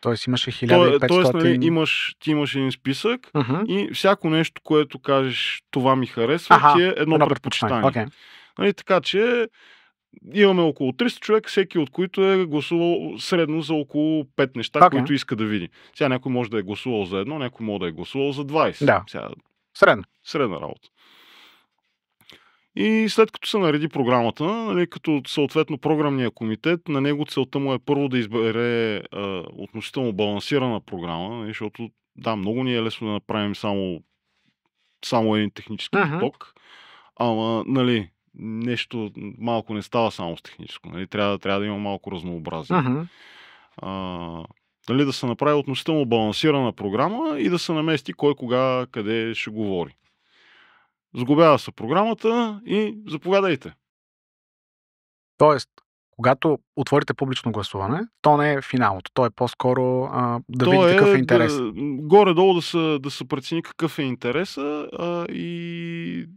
Тоест имаше 1500... Тоест нали, имаш, ти имаш един списък uh-huh. и всяко нещо, което кажеш това ми харесва, Aha, ти е едно, едно предпочитание. предпочитание. Okay. Нали, така че имаме около 300 човека, всеки от които е гласувал средно за около 5 неща, okay. които иска да види. Сега някой може да е гласувал за едно, някой може да е гласувал за 20. Да. Сега Средна. Средна работа. И след като се нареди програмата, нали, като съответно програмния комитет, на него целта му е първо да избере а, относително балансирана програма, нали, защото да, много ни е лесно да направим само, само един технически uh-huh. поток, ама нали, нещо малко не става само с техническо. Нали, трябва, трябва да има малко разнообразие. Uh-huh. А, нали, да се направи относително балансирана програма и да се намести кой кога къде ще говори. Сгубява се програмата и заповядайте. Тоест, когато отворите публично гласуване, то не е финалното, то е по-скоро а, да то видите е, какъв е интерес. Да, горе-долу да се, да се прецени какъв е интереса а, и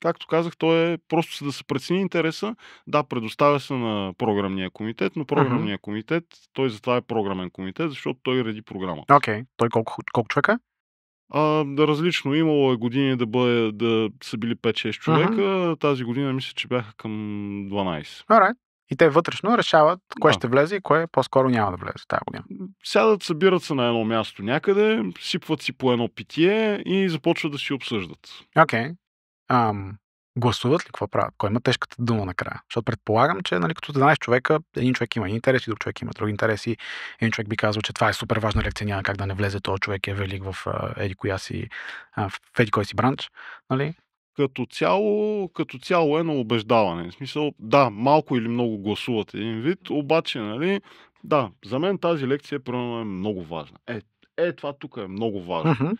както казах, то е просто да се прецени интереса. Да, предоставя се на програмния комитет, но програмния uh-huh. комитет, той затова е програмен комитет, защото той реди програмата. Окей, okay. той колко, колко човека а, да, различно. Имало е години да, бъде, да са били 5-6 човека. Uh-huh. Тази година мисля, че бяха към 12. Alright. И те вътрешно решават кое да. ще влезе и кое по-скоро няма да влезе тази година. Сядат, събират се на едно място някъде, сипват си по едно питие и започват да си обсъждат. Окей. Okay ам, гласуват ли какво правят, кой има тежката дума накрая. Защото предполагам, че нали, като 12 човека, един човек има и друг човек има други интереси, един човек би казал, че това е супер важна лекция, няма как да не влезе, този човек е велик в еди коя си, в еди кой си бранч. Нали? Като цяло, като цяло е на убеждаване. В смисъл, да, малко или много гласуват един вид, обаче, нали, да, за мен тази лекция е много важна. Е, е това тук е много важно. Uh-huh.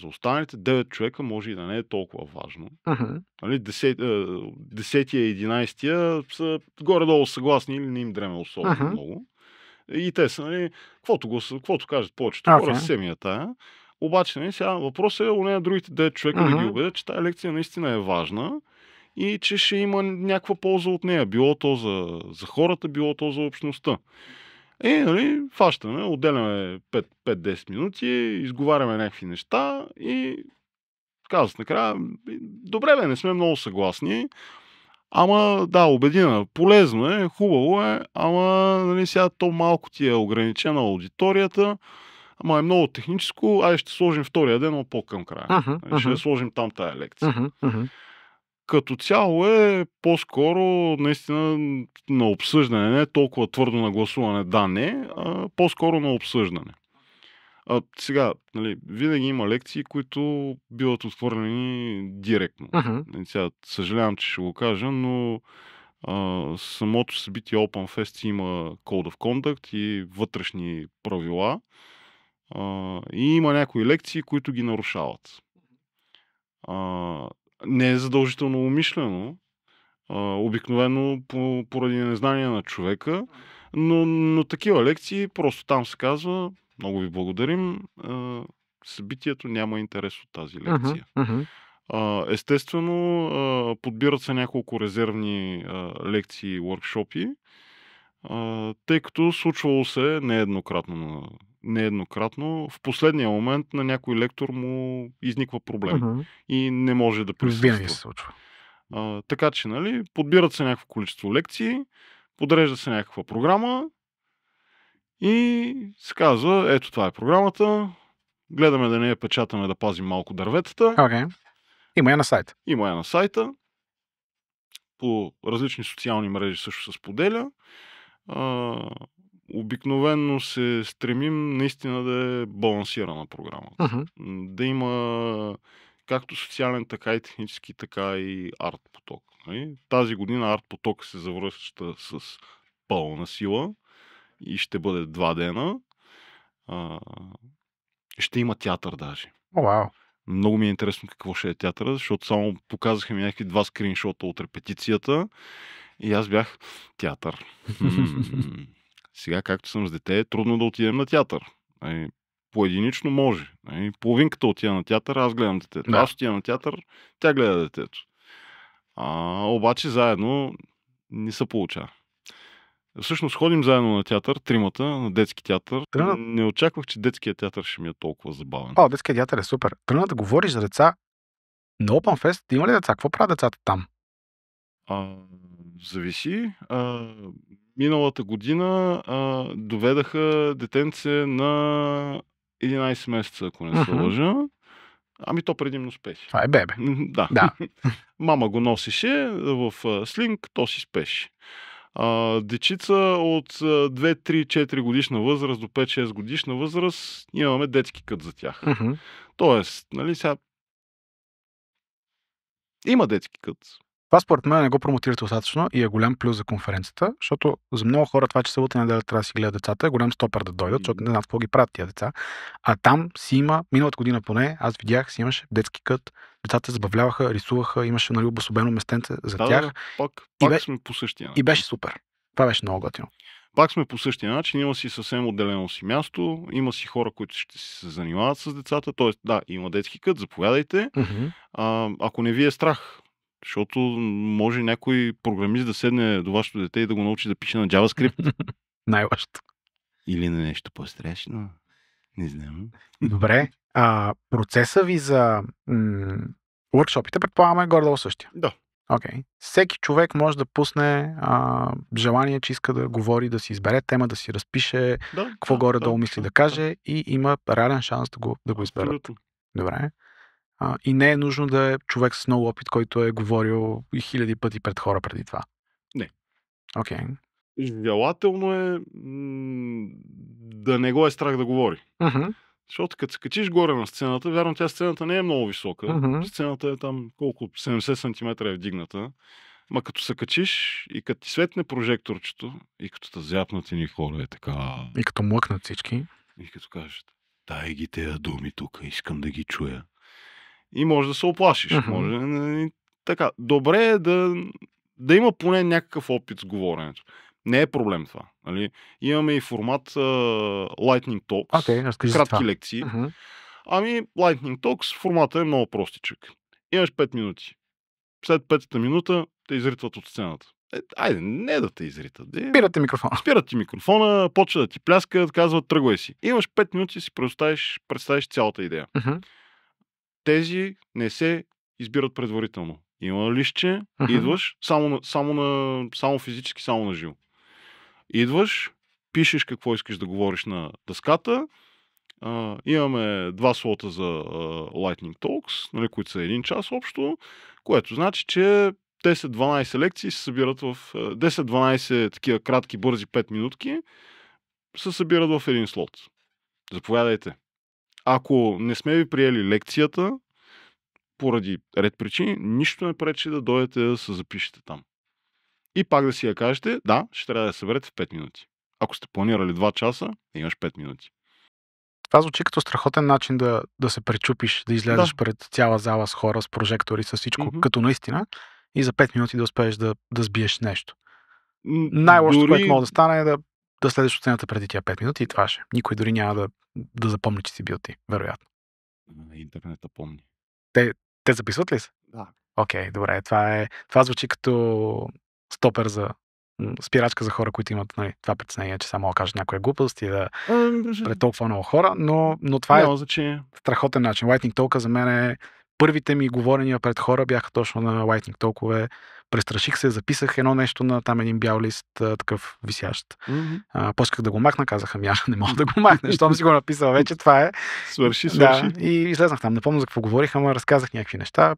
За останалите 9 човека може и да не е толкова важно. Uh-huh. Нали, 10, и 11 са горе-долу съгласни или не им дреме особено uh-huh. много. И те са, нали, каквото, го, каквото кажат повечето okay. хора, семията. Обаче, нали, сега въпросът е у нея другите 9 човека uh-huh. да ги убедят, че тази лекция наистина е важна и че ще има някаква полза от нея. Било то за, за хората, било то за общността. И, е, нали, фащаме, отделяме 5-10 минути, изговаряме някакви неща и казват накрая, добре бе, не сме много съгласни, Ама да, убедина, полезно е, хубаво е, ама нали, сега то малко ти е ограничена аудиторията, ама е много техническо, ай ще сложим втория ден, но по-към края. Uh-huh, ще uh-huh. сложим там тая лекция. Uh-huh, uh-huh като цяло е по-скоро наистина на обсъждане, не толкова твърдо на гласуване, да, не, а по-скоро на обсъждане. А, сега, нали, винаги има лекции, които биват отворени директно. Uh-huh. Сега, съжалявам, че ще го кажа, но а, самото събитие Open Fest има Code of Conduct и вътрешни правила. А, и има някои лекции, които ги нарушават. А, не е задължително умишлено, обикновено поради незнание на човека, но, но такива лекции просто там се казва, много ви благодарим, събитието няма интерес от тази лекция. Uh-huh, uh-huh. Естествено, подбират се няколко резервни лекции и workshopи, тъй като случвало се нееднократно на нееднократно, в последния момент на някой лектор му изниква проблем uh-huh. и не може да присъства. Винаги се случва. А, така че, нали, подбират се някакво количество лекции, подрежда се някаква програма и се казва, ето това е програмата, гледаме да не я печатаме, да пазим малко дърветата. Okay. Има я на сайта. Има я на сайта. По различни социални мрежи също се споделя. А, обикновенно се стремим наистина да е балансирана програмата. Uh-huh. Да има както социален, така и технически, така и арт поток. Нали? Тази година арт поток се завръща с пълна сила и ще бъде два дена. А, ще има театър даже. Oh, Wow. Много ми е интересно какво ще е театъра, защото само показаха ми някакви два скриншота от репетицията и аз бях театър. Сега, както съм с дете, е трудно да отидем на театър. По нали, поединично може. Нали, половинката отида на театър, аз гледам детето. Да. Аз отида на театър, тя гледа детето. А, обаче заедно не се получава. Всъщност ходим заедно на театър, тримата, на детски театър. Тръгна... Не очаквах, че детският театър ще ми е толкова забавен. О, детският театър е супер. Тръгна да говориш за деца. На Open Fest има ли деца? Какво правят децата там? А, зависи. А, миналата година а, доведаха детенце на 11 месеца, ако не се лъжа. Ами то предимно спеше. Това е бебе. Да. да. [laughs] Мама го носеше в слинг, то си спеше. А, дечица от 2-3-4 годишна възраст до 5-6 годишна възраст имаме детски кът за тях. Uh-huh. Тоест, нали сега има детски кът, това според мен не го промотирате достатъчно и е голям плюс за конференцията, защото за много хора това, че събота и неделя трябва да си гледат децата, е голям стопер да дойдат, защото не знаят какво ги правят тия деца. А там си има, миналата година поне, аз видях, си имаше детски кът, децата се забавляваха, рисуваха, имаше нали, обособено местенце за да, тях. Да, пак, пак и бе, сме по същия начин. И беше супер. Това беше много готино. Пак сме по същия начин, има си съвсем отделено си място, има си хора, които ще се занимават с децата, т.е. да, има детски кът, заповядайте. Mm-hmm. А, ако не ви е страх, защото може някой програмист да седне до вашето дете и да го научи да пише на JavaScript. [laughs] най важното Или на нещо по-страшно. Не знам. Добре. А, процеса ви за м- workshopите, предполагаме, горе същия. Да. Окей. Okay. Всеки човек може да пусне а, желание, че иска да говори, да си избере тема, да си разпише, да, какво да, горе-долу да, мисли да, да каже да. и има реален шанс да го, да го изберат. Добре. А, и не е нужно да е човек с много опит, който е говорил и хиляди пъти пред хора преди това. Не. Окей. Okay. Желателно е м- да не го е страх да говори. Uh-huh. Защото като се качиш горе на сцената, вярно, тя сцената не е много висока. Uh-huh. Сцената е там колко 70 см е вдигната. Ма като се качиш и като ти светне прожекторчето, и като те зяпнат ни хора е така... И като млъкнат всички. И като кажат, дай ги тези думи тук, искам да ги чуя и може да се оплашиш. Mm-hmm. Може, нали, така, добре е да, да има поне някакъв опит с говоренето. Не е проблем това. Нали? Имаме и формат uh, Lightning Talks, okay, кратки това. лекции. Mm-hmm. Ами, Lightning Talks, формата е много простичък. Имаш 5 минути. След 5-та минута те изритват от сцената. Е, айде, не да те изритат. Де. Спирате микрофона. Спират ти микрофона, почва да ти пляскат, казват тръгвай си. Имаш 5 минути и си представиш, представиш цялата идея. Uh-huh тези не се избират предварително. Има лище, uh-huh. идваш, само, на, само, на, само физически, само на живо. Идваш, пишеш какво искаш да говориш на дъската. А, имаме два слота за а, Lightning Talks, нали, които са един час общо, което значи, че 10-12 лекции се събират в 10-12 такива кратки, бързи 5 минутки се събират в един слот. Заповядайте. Ако не сме ви приели лекцията, поради ред причини, нищо не пречи да дойдете да се запишете там. И пак да си я кажете, да, ще трябва да се съберете в 5 минути. Ако сте планирали 2 часа, имаш 5 минути. Това звучи като страхотен начин да, да се пречупиш, да излезеш да. пред цяла зала с хора, с прожектори, с всичко, mm-hmm. като наистина, и за 5 минути да успееш да, да сбиеш нещо. Най-лошото, дори... което може да стане е да, да следиш оценката преди тия 5 минути и това ще. Никой дори няма да, да запомни, че си бил ти, вероятно. Интернета помни. Те, те записват ли се? Да. Окей, okay, добре. Това, е, това звучи като стопер за спирачка за хора, които имат нали, това притеснение, че само окажат някоя глупост и да ами, пред толкова много хора, но, но това не, е значи... страхотен начин. Lightning Talk за мен е първите ми говорения пред хора бяха точно на Lightning Talkovе, престраших се, записах едно нещо на там един бял лист, а, такъв висящ. Mm-hmm. А, да го махна, казаха ми, не мога да го махна, щом си го написал вече, това е. Свърши, свърши. Да, и излезнах там. Не помня за какво говориха, ама разказах някакви неща,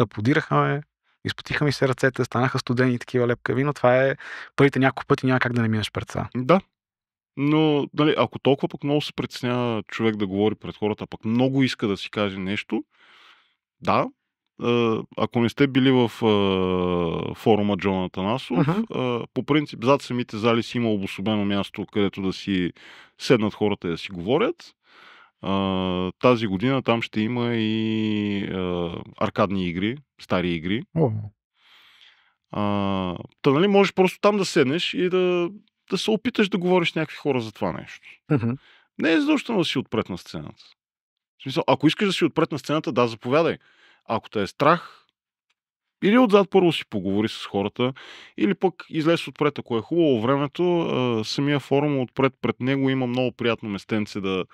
аплодираха ме, изпотиха ми се ръцете, станаха студени и такива лепкави, но това е първите няколко пъти няма как да не минеш пред това. Да, но, нали, ако толкова пък много се притеснява човек да говори пред хората, пък много иска да си каже нещо, да, е, ако не сте били в а, е, форума Джон Атанасов, uh-huh. а, е, по принцип зад самите зали си има обособено място, където да си седнат хората и да си говорят. А, тази година там ще има и а, аркадни игри, стари игри. Oh. А, та, нали, можеш просто там да седнеш и да, да се опиташ да говориш с някакви хора за това нещо. Uh-huh. Не е задължително да си отпред на сцената. В смисъл, ако искаш да си отпред на сцената, да, заповядай. Ако те е страх, или отзад първо си поговори с хората, или пък излез отпред, ако е хубаво времето, самия форум отпред пред него има много приятно местенце да,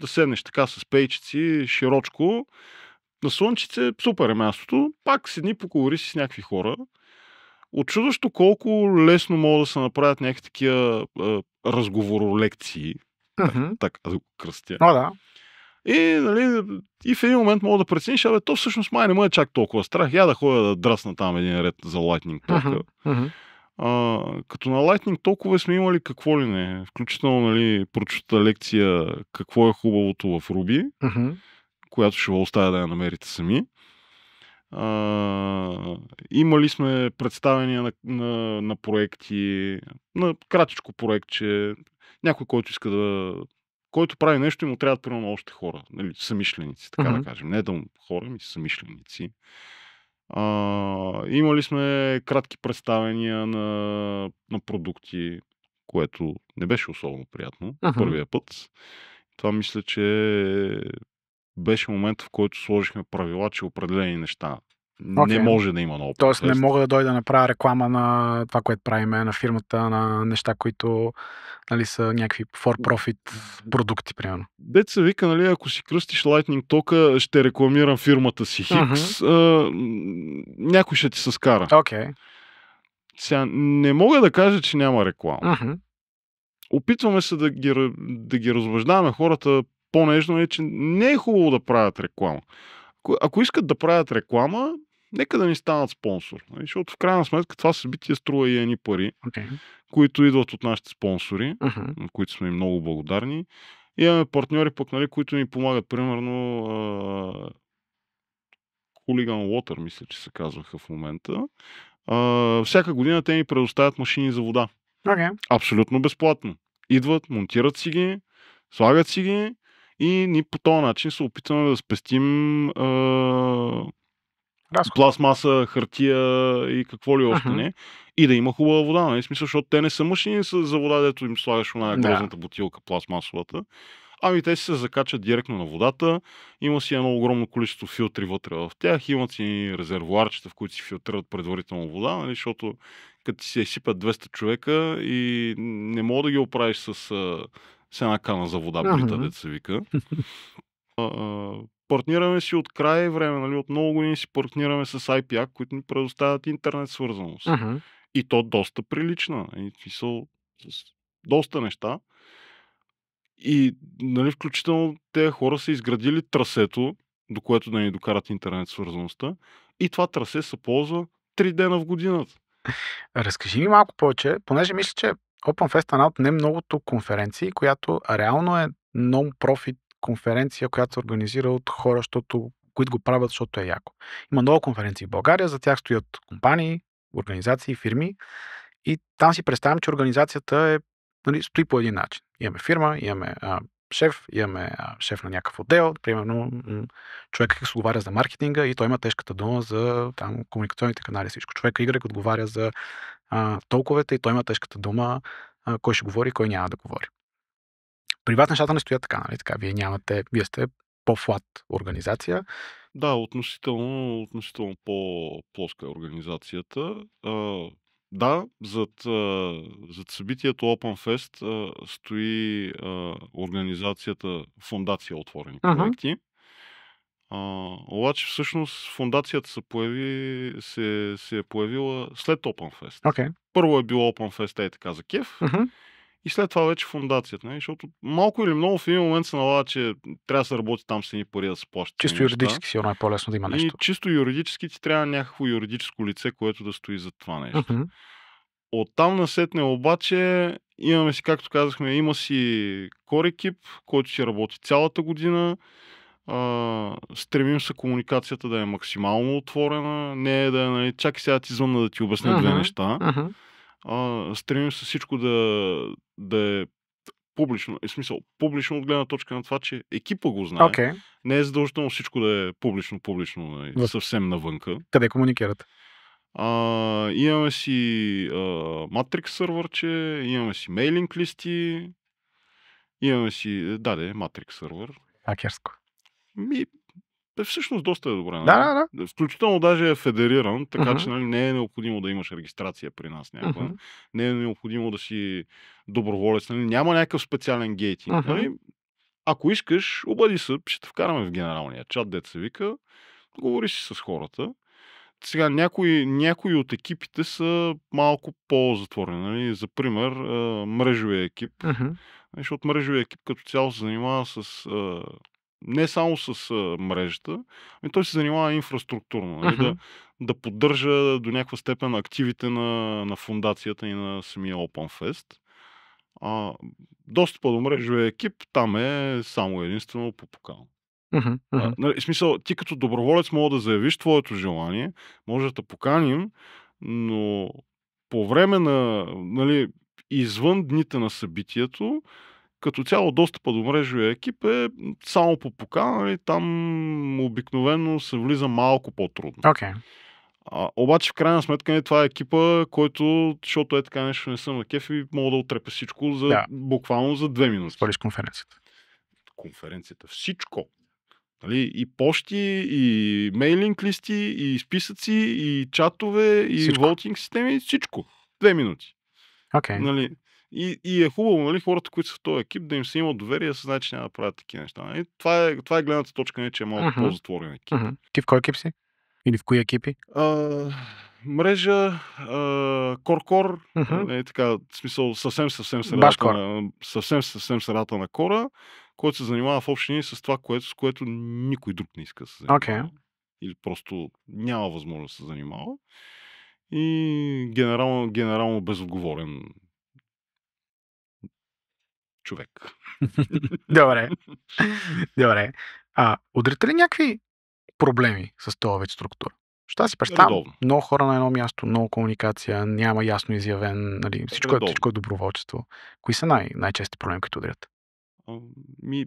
да седнеш така с пейчици, широчко. На слънчице е супер е мястото, пак седни, поговори си с някакви хора. Отчудващо колко лесно могат да се направят някакви такива разговоролекции, Mm-hmm. така аз го кръстя. А, да. И, нали, и в един момент мога да прецениш, абе, то всъщност май не му е чак толкова страх. Я да ходя да дръсна там един ред за Lightning тока. Uh-huh. Uh, като на Lightning толкова сме имали какво ли не, включително нали, прочута лекция какво е хубавото в Руби, uh-huh. която ще оставя да я намерите сами. А, имали сме представения на, на, на проекти, на кратичко проектче, някой, който иска да който прави нещо и му да примерно още хора. Нали, самишленици, така mm-hmm. да кажем. Не да хора, ми самишленици. А, имали сме кратки представения на, на продукти, което не беше особено приятно uh-huh. първия път. Това мисля, че беше момент, в който сложихме правила, че определени неща Okay. Не може да има много. Тоест, не мога да дойда да направя реклама на това, което правиме, на фирмата, на неща, които нали, са някакви for-profit продукти, примерно. Деца се вика, нали, ако си кръстиш Lightning тока, ще рекламирам фирмата си Хикс, uh-huh. някой ще ти се скара. Okay. Сега, не мога да кажа, че няма реклама. Uh-huh. Опитваме се да ги, да ги разбеждаваме. хората по-нежно е, че не е хубаво да правят реклама. Ако, ако искат да правят реклама, нека да ни станат спонсор. Нали? Защото в крайна сметка това събитие струва и едни пари, okay. които идват от нашите спонсори, uh-huh. на които сме им много благодарни. И имаме партньори пък, нали, които ни помагат, примерно Хулиган Water, мисля, че се казваха в момента. А, всяка година те ни предоставят машини за вода. Okay. Абсолютно безплатно. Идват, монтират си ги, слагат си ги и ни по този начин се опитваме да спестим а, разход. пластмаса, хартия и какво ли още uh-huh. не. И да има хубава вода, нали? Смисъл, защото те не са машини за вода, дето им слагаш на грозната бутилка, пластмасовата. Ами те си се закачат директно на водата. Има си едно огромно количество филтри вътре в тях. Имат си резервуарчета, в които си филтрират предварително вода, нали? защото като си изсипят 200 човека и не мога да ги оправиш с, с една кана за вода, брита, uh-huh. деца вика. [laughs] а, партнираме си от край време, нали, от много години си партнираме с IPA, които ни предоставят интернет свързаност. Uh-huh. И то доста прилична. И нали? смисъл с доста неща. И нали, включително те хора са изградили трасето, до което да ни докарат интернет свързаността. И това трасе се ползва 3 дена в годината. Разкажи ми малко повече, понеже мисля, че OpenFest е една от не многото конференции, която реално е нон профит конференция, която се организира от хора, защото, които го правят, защото е яко. Има много конференции в България, за тях стоят компании, организации, фирми и там си представям, че организацията е, нали, стои по един начин. Имаме фирма, имаме а, шеф, имаме а, шеф на някакъв отдел, примерно м- човек отговаря за маркетинга и той има тежката дума за там, комуникационните канали, всичко. Човек Y отговаря за а, толковете и той има тежката дума а, кой ще говори, кой няма да говори. При вас нещата не стоят така, нали? Така, вие нямате, вие сте по-флат организация. Да, относително, относително по-плоска е организацията. А, да, зад, а, зад събитието Open Fest а, стои а, организацията Фундация Отворени проекти. Uh-huh. А, обаче всъщност фундацията се, появи, се, се е появила след Open Fest. Okay. Първо е било Open Fest, е така за кеф. Uh-huh и след това вече фундацията. Не? Нали, защото малко или много в един момент се налага, че трябва да се работи там с едни пари да се плащат. Чисто юридически сигурно е по-лесно да има нещо. И чисто юридически ти трябва някакво юридическо лице, което да стои за това нещо. Mm-hmm. Оттам насетне обаче имаме си, както казахме, има си core екип, който ще работи цялата година. Uh, стремим се комуникацията да е максимално отворена, не е да е, нали, чакай сега ти звънна да ти обясня uh-huh, две неща. Uh-huh а, стремим се всичко да, да е публично. И е, смисъл, публично от гледна точка на това, че екипа го знае. Okay. Не е задължително всичко да е публично, публично, да. Нали, съвсем навънка. Къде комуникират? А, имаме си а, Matrix сървърче, имаме си мейлинг листи, имаме си, да, да, Matrix сървър. Акерско. Ми, е всъщност доста е добре. Нали? Да, да, да. Включително даже е федериран, така uh-huh. че нали, не е необходимо да имаш регистрация при нас някаква. Uh-huh. Не е необходимо да си доброволец. Нали. Няма някакъв специален гейтинг. Uh-huh. Нали. Ако искаш, обади се, ще те вкараме в генералния чат, дет се вика. Говори си с хората. Сега, някои, някои от екипите са малко по-затворени. Нали. За пример, мрежовия екип. Uh-huh. Защото мрежовия екип като цяло се занимава с не само с а, мрежата, ами той се занимава инфраструктурно. Uh-huh. Да, да поддържа до някаква степен активите на, на фундацията и на самия OpenFest. А, достъпа до мрежовия екип там е само единствено по покал. Uh-huh, uh-huh. смисъл, ти като доброволец мога да заявиш твоето желание, може да поканим, но по време на, нали, извън дните на събитието, като цяло достъпа до мрежовия екип е само по покана нали, там обикновено се влиза малко по-трудно. Okay. А, обаче в крайна сметка не нали, това е екипа, който, защото е така нещо не съм на кеф и мога да отрепя всичко за, да. буквално за две минути. Спориш конференцията. Конференцията. Всичко. Нали, и почти, и мейлинг листи, и списъци, и чатове, и всичко. волтинг системи, всичко. Две минути. Okay. Нали, и, и е хубаво, нали, хората, които са в този екип, да им се има доверие, да се че няма да правят такива неща. Нали? Това, е, това е гледната точка, не, че е малко uh-huh. по-затворен екип. Uh-huh. Ти в кой екип си? Или в кои екипи? А, мрежа, а, Коркор, uh-huh. е, така, в смисъл съвсем, съвсем средата, на, съвсем, съвсем средата на Кора, който се занимава в общини с това, което, с което никой друг не иска да се занимава. Okay. Или просто няма възможност да се занимава. И генерално, генерално безотговорен човек. Добре. [laughs] Добре. А, удрите ли някакви проблеми с този вече структура? Ще си представя. Редовно. Много хора на едно място, много комуникация, няма ясно изявен, нали, е, всичко, е, всичко е доброволчество. Кои са най- най-чести проблеми, които удрят? ми...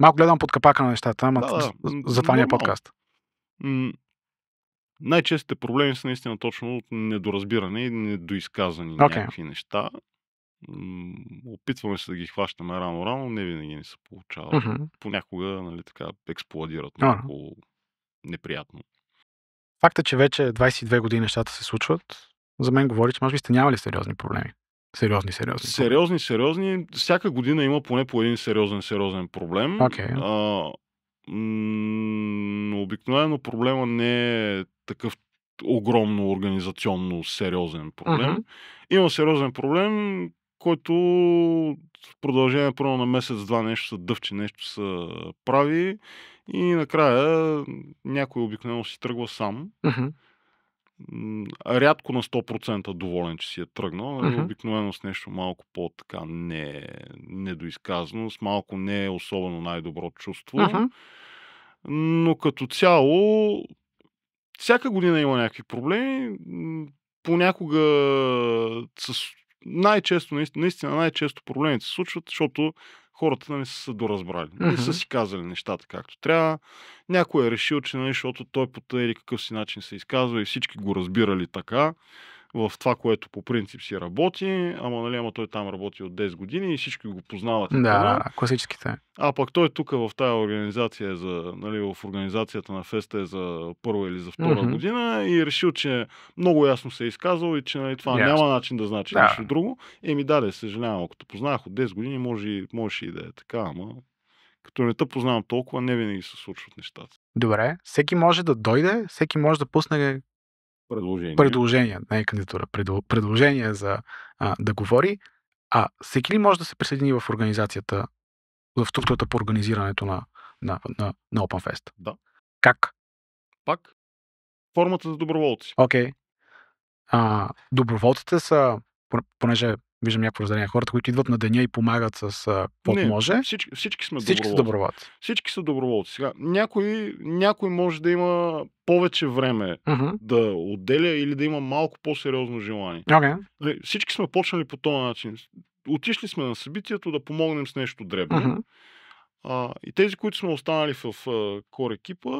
Малко гледам под капака на нещата, ама да, за, това ни е подкаст. най-честите проблеми са наистина точно от недоразбиране и недоизказани okay. някакви неща опитваме се да ги хващаме рано-рано, не винаги не се получава. Uh-huh. Понякога, нали, така, експлодират много uh-huh. неприятно. Факта, е, че вече 22 години нещата се случват, за мен говори, че може би сте нямали сериозни проблеми. Сериозни, сериозни. Сериозни, сериозни. Всяка година има поне по един сериозен, сериозен проблем. Okay. А, но обикновено проблема не е такъв огромно организационно сериозен проблем. Uh-huh. Има сериозен проблем, който в продължение първо на месец-два нещо са дъвче, нещо са прави и накрая някой обикновено си тръгва сам. Uh-huh. Рядко на 100% доволен, че си е тръгнал, uh-huh. обикновено с нещо малко по-така не, недоизказано, с малко не е особено най-добро чувство. Uh-huh. Но като цяло, всяка година има някакви проблеми. Понякога с най-често, наистина, наистина най-често проблемите се случват, защото хората не нали, са се доразбрали. Не нали, са си казали нещата както трябва. Някой е решил, че нали, защото той по или какъв си начин се изказва и всички го разбирали така в това, което по принцип си работи, ама, нали, ама той там работи от 10 години и всички го познават. Да, това. класическите. А пък той тук в тази организация, е за, нали, в организацията на феста е за първа или за втора mm-hmm. година и е решил, че много ясно се е изказал и че нали, това ясно. няма начин да значи да. нещо друго. Еми да, да, съжалявам, ако те познах от 10 години, може, може и да е така, ама като не те познавам толкова, не винаги се случват нещата. Добре, всеки може да дойде, всеки може да пусне предложения, Предложение, не е кандидатура, Предложение за а, да говори, а всеки ли може да се присъедини в организацията, в структурата по организирането на, на, на, на OpenFest? Да. Как? Пак формата за доброволци. Окей. Okay. доброволците са, понеже виждам някакво разделение. Хората, които идват на деня и помагат с каквото може. Всички, всички сме всички доброволци. Са доброволци. Всички са доброволци. Сега, някой, някой може да има повече време uh-huh. да отделя или да има малко по-сериозно желание. Okay. Нали, всички сме почнали по този начин. Отишли сме на събитието да помогнем с нещо дребно. Uh-huh. А, и тези, които сме останали в а, кор екипа,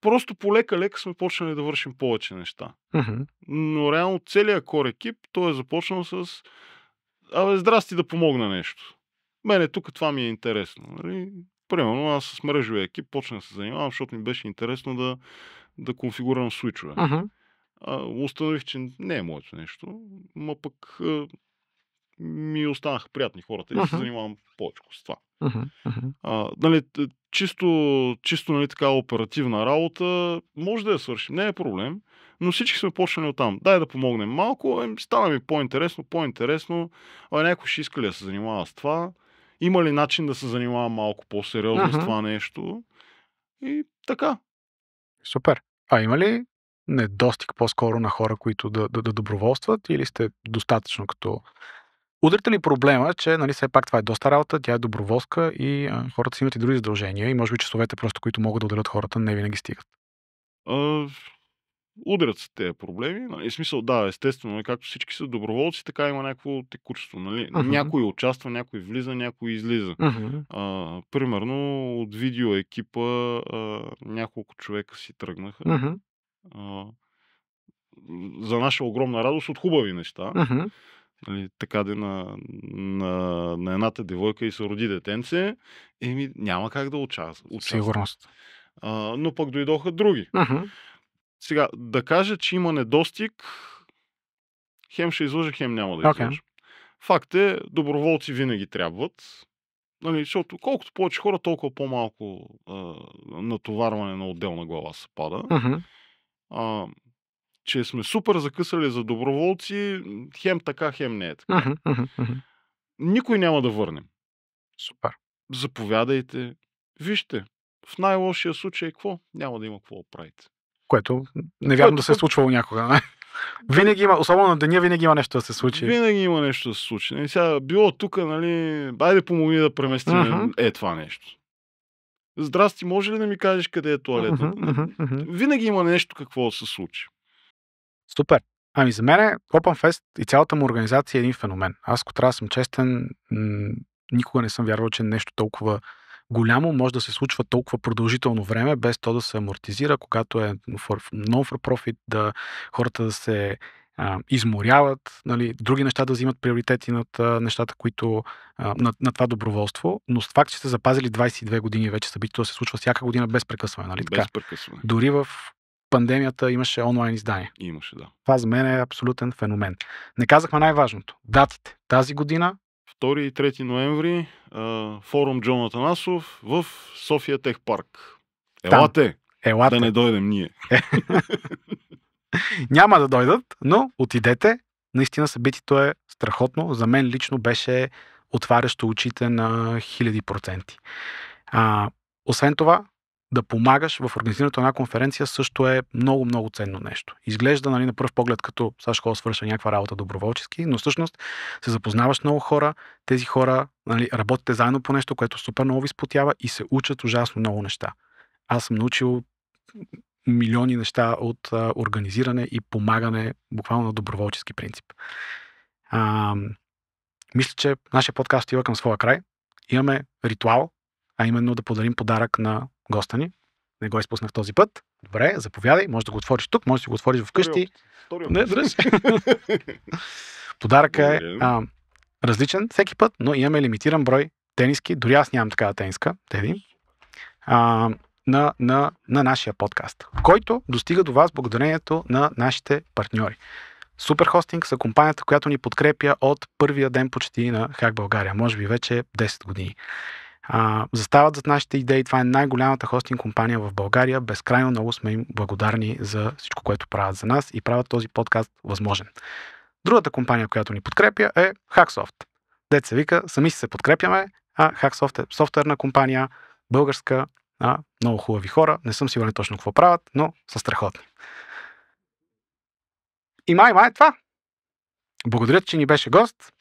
просто полека-лека сме почнали да вършим повече неща. Mm-hmm. Но реално целият кор екип, той е започнал с Абе, здрасти да помогна нещо. Мене тук това ми е интересно. Нали? Примерно аз с мрежовия екип почнах да се занимавам, защото ми беше интересно да, да конфигурирам свичове. Uh-huh. установих, че не е моето нещо, но пък ми останаха приятни хората и се занимавам повече с това. А, нали, чисто, чисто нали, така оперативна работа, може да я свършим, не е проблем, но всички сме почнали от там. Дай да помогнем малко, е, стана ми по-интересно, по-интересно, а някой ще иска ли да се занимава с това, има ли начин да се занимава малко по-сериозно с това нещо и така. Супер. А има ли недостиг по-скоро на хора, които да, да, да доброволстват или сте достатъчно като Удрите ли проблема, че нали, все пак това е доста работа, тя е доброволска и а, хората си имат и други задължения и може би часовете просто, които могат да ударят хората, не винаги стигат? А, удрят се тези проблеми. Нали, смисъл, да, естествено, е, както всички са доброволци, така има някакво текучество. Нали? Uh-huh. Някой участва, някой влиза, някой излиза. Uh-huh. А, примерно от видео екипа а, няколко човека си тръгнаха. Uh-huh. А, за наша огромна радост от хубави неща. Uh-huh нали, така де на, на, на едната девойка и се роди детенце, еми няма как да участва. Сигурност. А, но пък дойдоха други. Uh-huh. Сега, да кажа, че има недостиг, хем ще излъжа, хем няма да излъжа. Okay. Факт е, доброволци винаги трябват. Нали, защото колкото повече хора, толкова по-малко а, натоварване на отделна глава се пада. Uh-huh. А, че сме супер закъсали за доброволци, хем така, хем не е така. Никой няма да върнем. Супер. Заповядайте. Вижте, в най-лошия случай е какво? Няма да има какво да правите. Което невярно Което... да се е случвало някога. Не? Винаги има, особено на деня, винаги има нещо да се случи. Винаги има нещо да се случи. И нали, сега, било тук, нали, байде помогни да преместим uh-huh. е това нещо. Здрасти, може ли да ми кажеш къде е туалетът? Uh-huh, uh-huh, uh-huh. Винаги има нещо какво да се случи. Супер! Ами за мен OpenFest и цялата му организация е един феномен. Аз, ако трябва да съм честен, никога не съм вярвал, че нещо толкова голямо може да се случва толкова продължително време, без то да се амортизира, когато е non-for-profit, да хората да се а, изморяват, нали, други неща да взимат приоритети над а, нещата, които а, на, на, това доброволство, но с факт, че сте запазили 22 години вече събитието да се случва всяка година без прекъсване, нали така? Без прекъсване. Дори в пандемията имаше онлайн издание. Имаше, да. Това за мен е абсолютен феномен. Не казахме най-важното. Датите. Тази година 2 и 3 ноември форум Джон Атанасов в София Тех парк. Елате! Елате! Да не дойдем ние. Е. Няма да дойдат, но отидете. Наистина събитието е страхотно. За мен лично беше отварящо очите на хиляди проценти. А, освен това, да помагаш в организирането на една конференция също е много, много ценно нещо. Изглежда нали, на пръв поглед като Саш Хол свърша някаква работа доброволчески, но всъщност се запознаваш много хора, тези хора нали, работите заедно по нещо, което супер много ви спотява и се учат ужасно много неща. Аз съм научил милиони неща от а, организиране и помагане буквално на доброволчески принцип. А, мисля, че нашия подкаст отива към своя край. Имаме ритуал, а именно да подарим подарък на госта ни. Не го изпуснах този път. Добре, заповядай. Може да го отвориш тук, може да го отвориш вкъщи. Втори не, дръж. [laughs] Подаръка е а, различен всеки път, но имаме лимитиран брой тениски. Дори аз нямам такава тениска, Теди. А, на, на, на нашия подкаст, който достига до вас благодарението на нашите партньори. Супер хостинг са компанията, която ни подкрепя от първия ден почти на Хак България, може би вече 10 години а, застават зад нашите идеи. Това е най-голямата хостинг компания в България. Безкрайно много сме им благодарни за всичко, което правят за нас и правят този подкаст възможен. Другата компания, която ни подкрепя е Hacksoft. Дет се вика, сами си се подкрепяме, а Hacksoft е софтуерна компания, българска, а, много хубави хора. Не съм сигурен точно какво правят, но са страхотни. И май, май е това. Благодаря, че ни беше гост.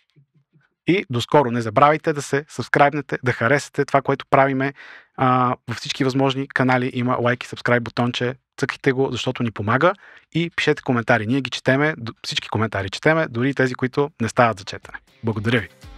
И до скоро не забравяйте да се сабскрайбнете, да харесате това, което правиме. А, във всички възможни канали има лайк и сабскрайб бутонче. Цъкайте го, защото ни помага и пишете коментари. Ние ги четеме, всички коментари четеме, дори тези, които не стават за четене. Благодаря ви!